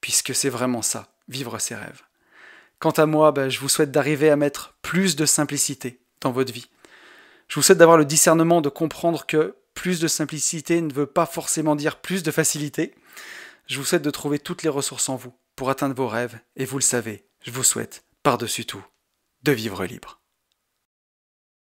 puisque c'est vraiment ça, vivre ses rêves. Quant à moi, bah, je vous souhaite d'arriver à mettre plus de simplicité dans votre vie. Je vous souhaite d'avoir le discernement de comprendre que plus de simplicité ne veut pas forcément dire plus de facilité. Je vous souhaite de trouver toutes les ressources en vous pour atteindre vos rêves et vous le savez, je vous souhaite par-dessus tout de vivre libre.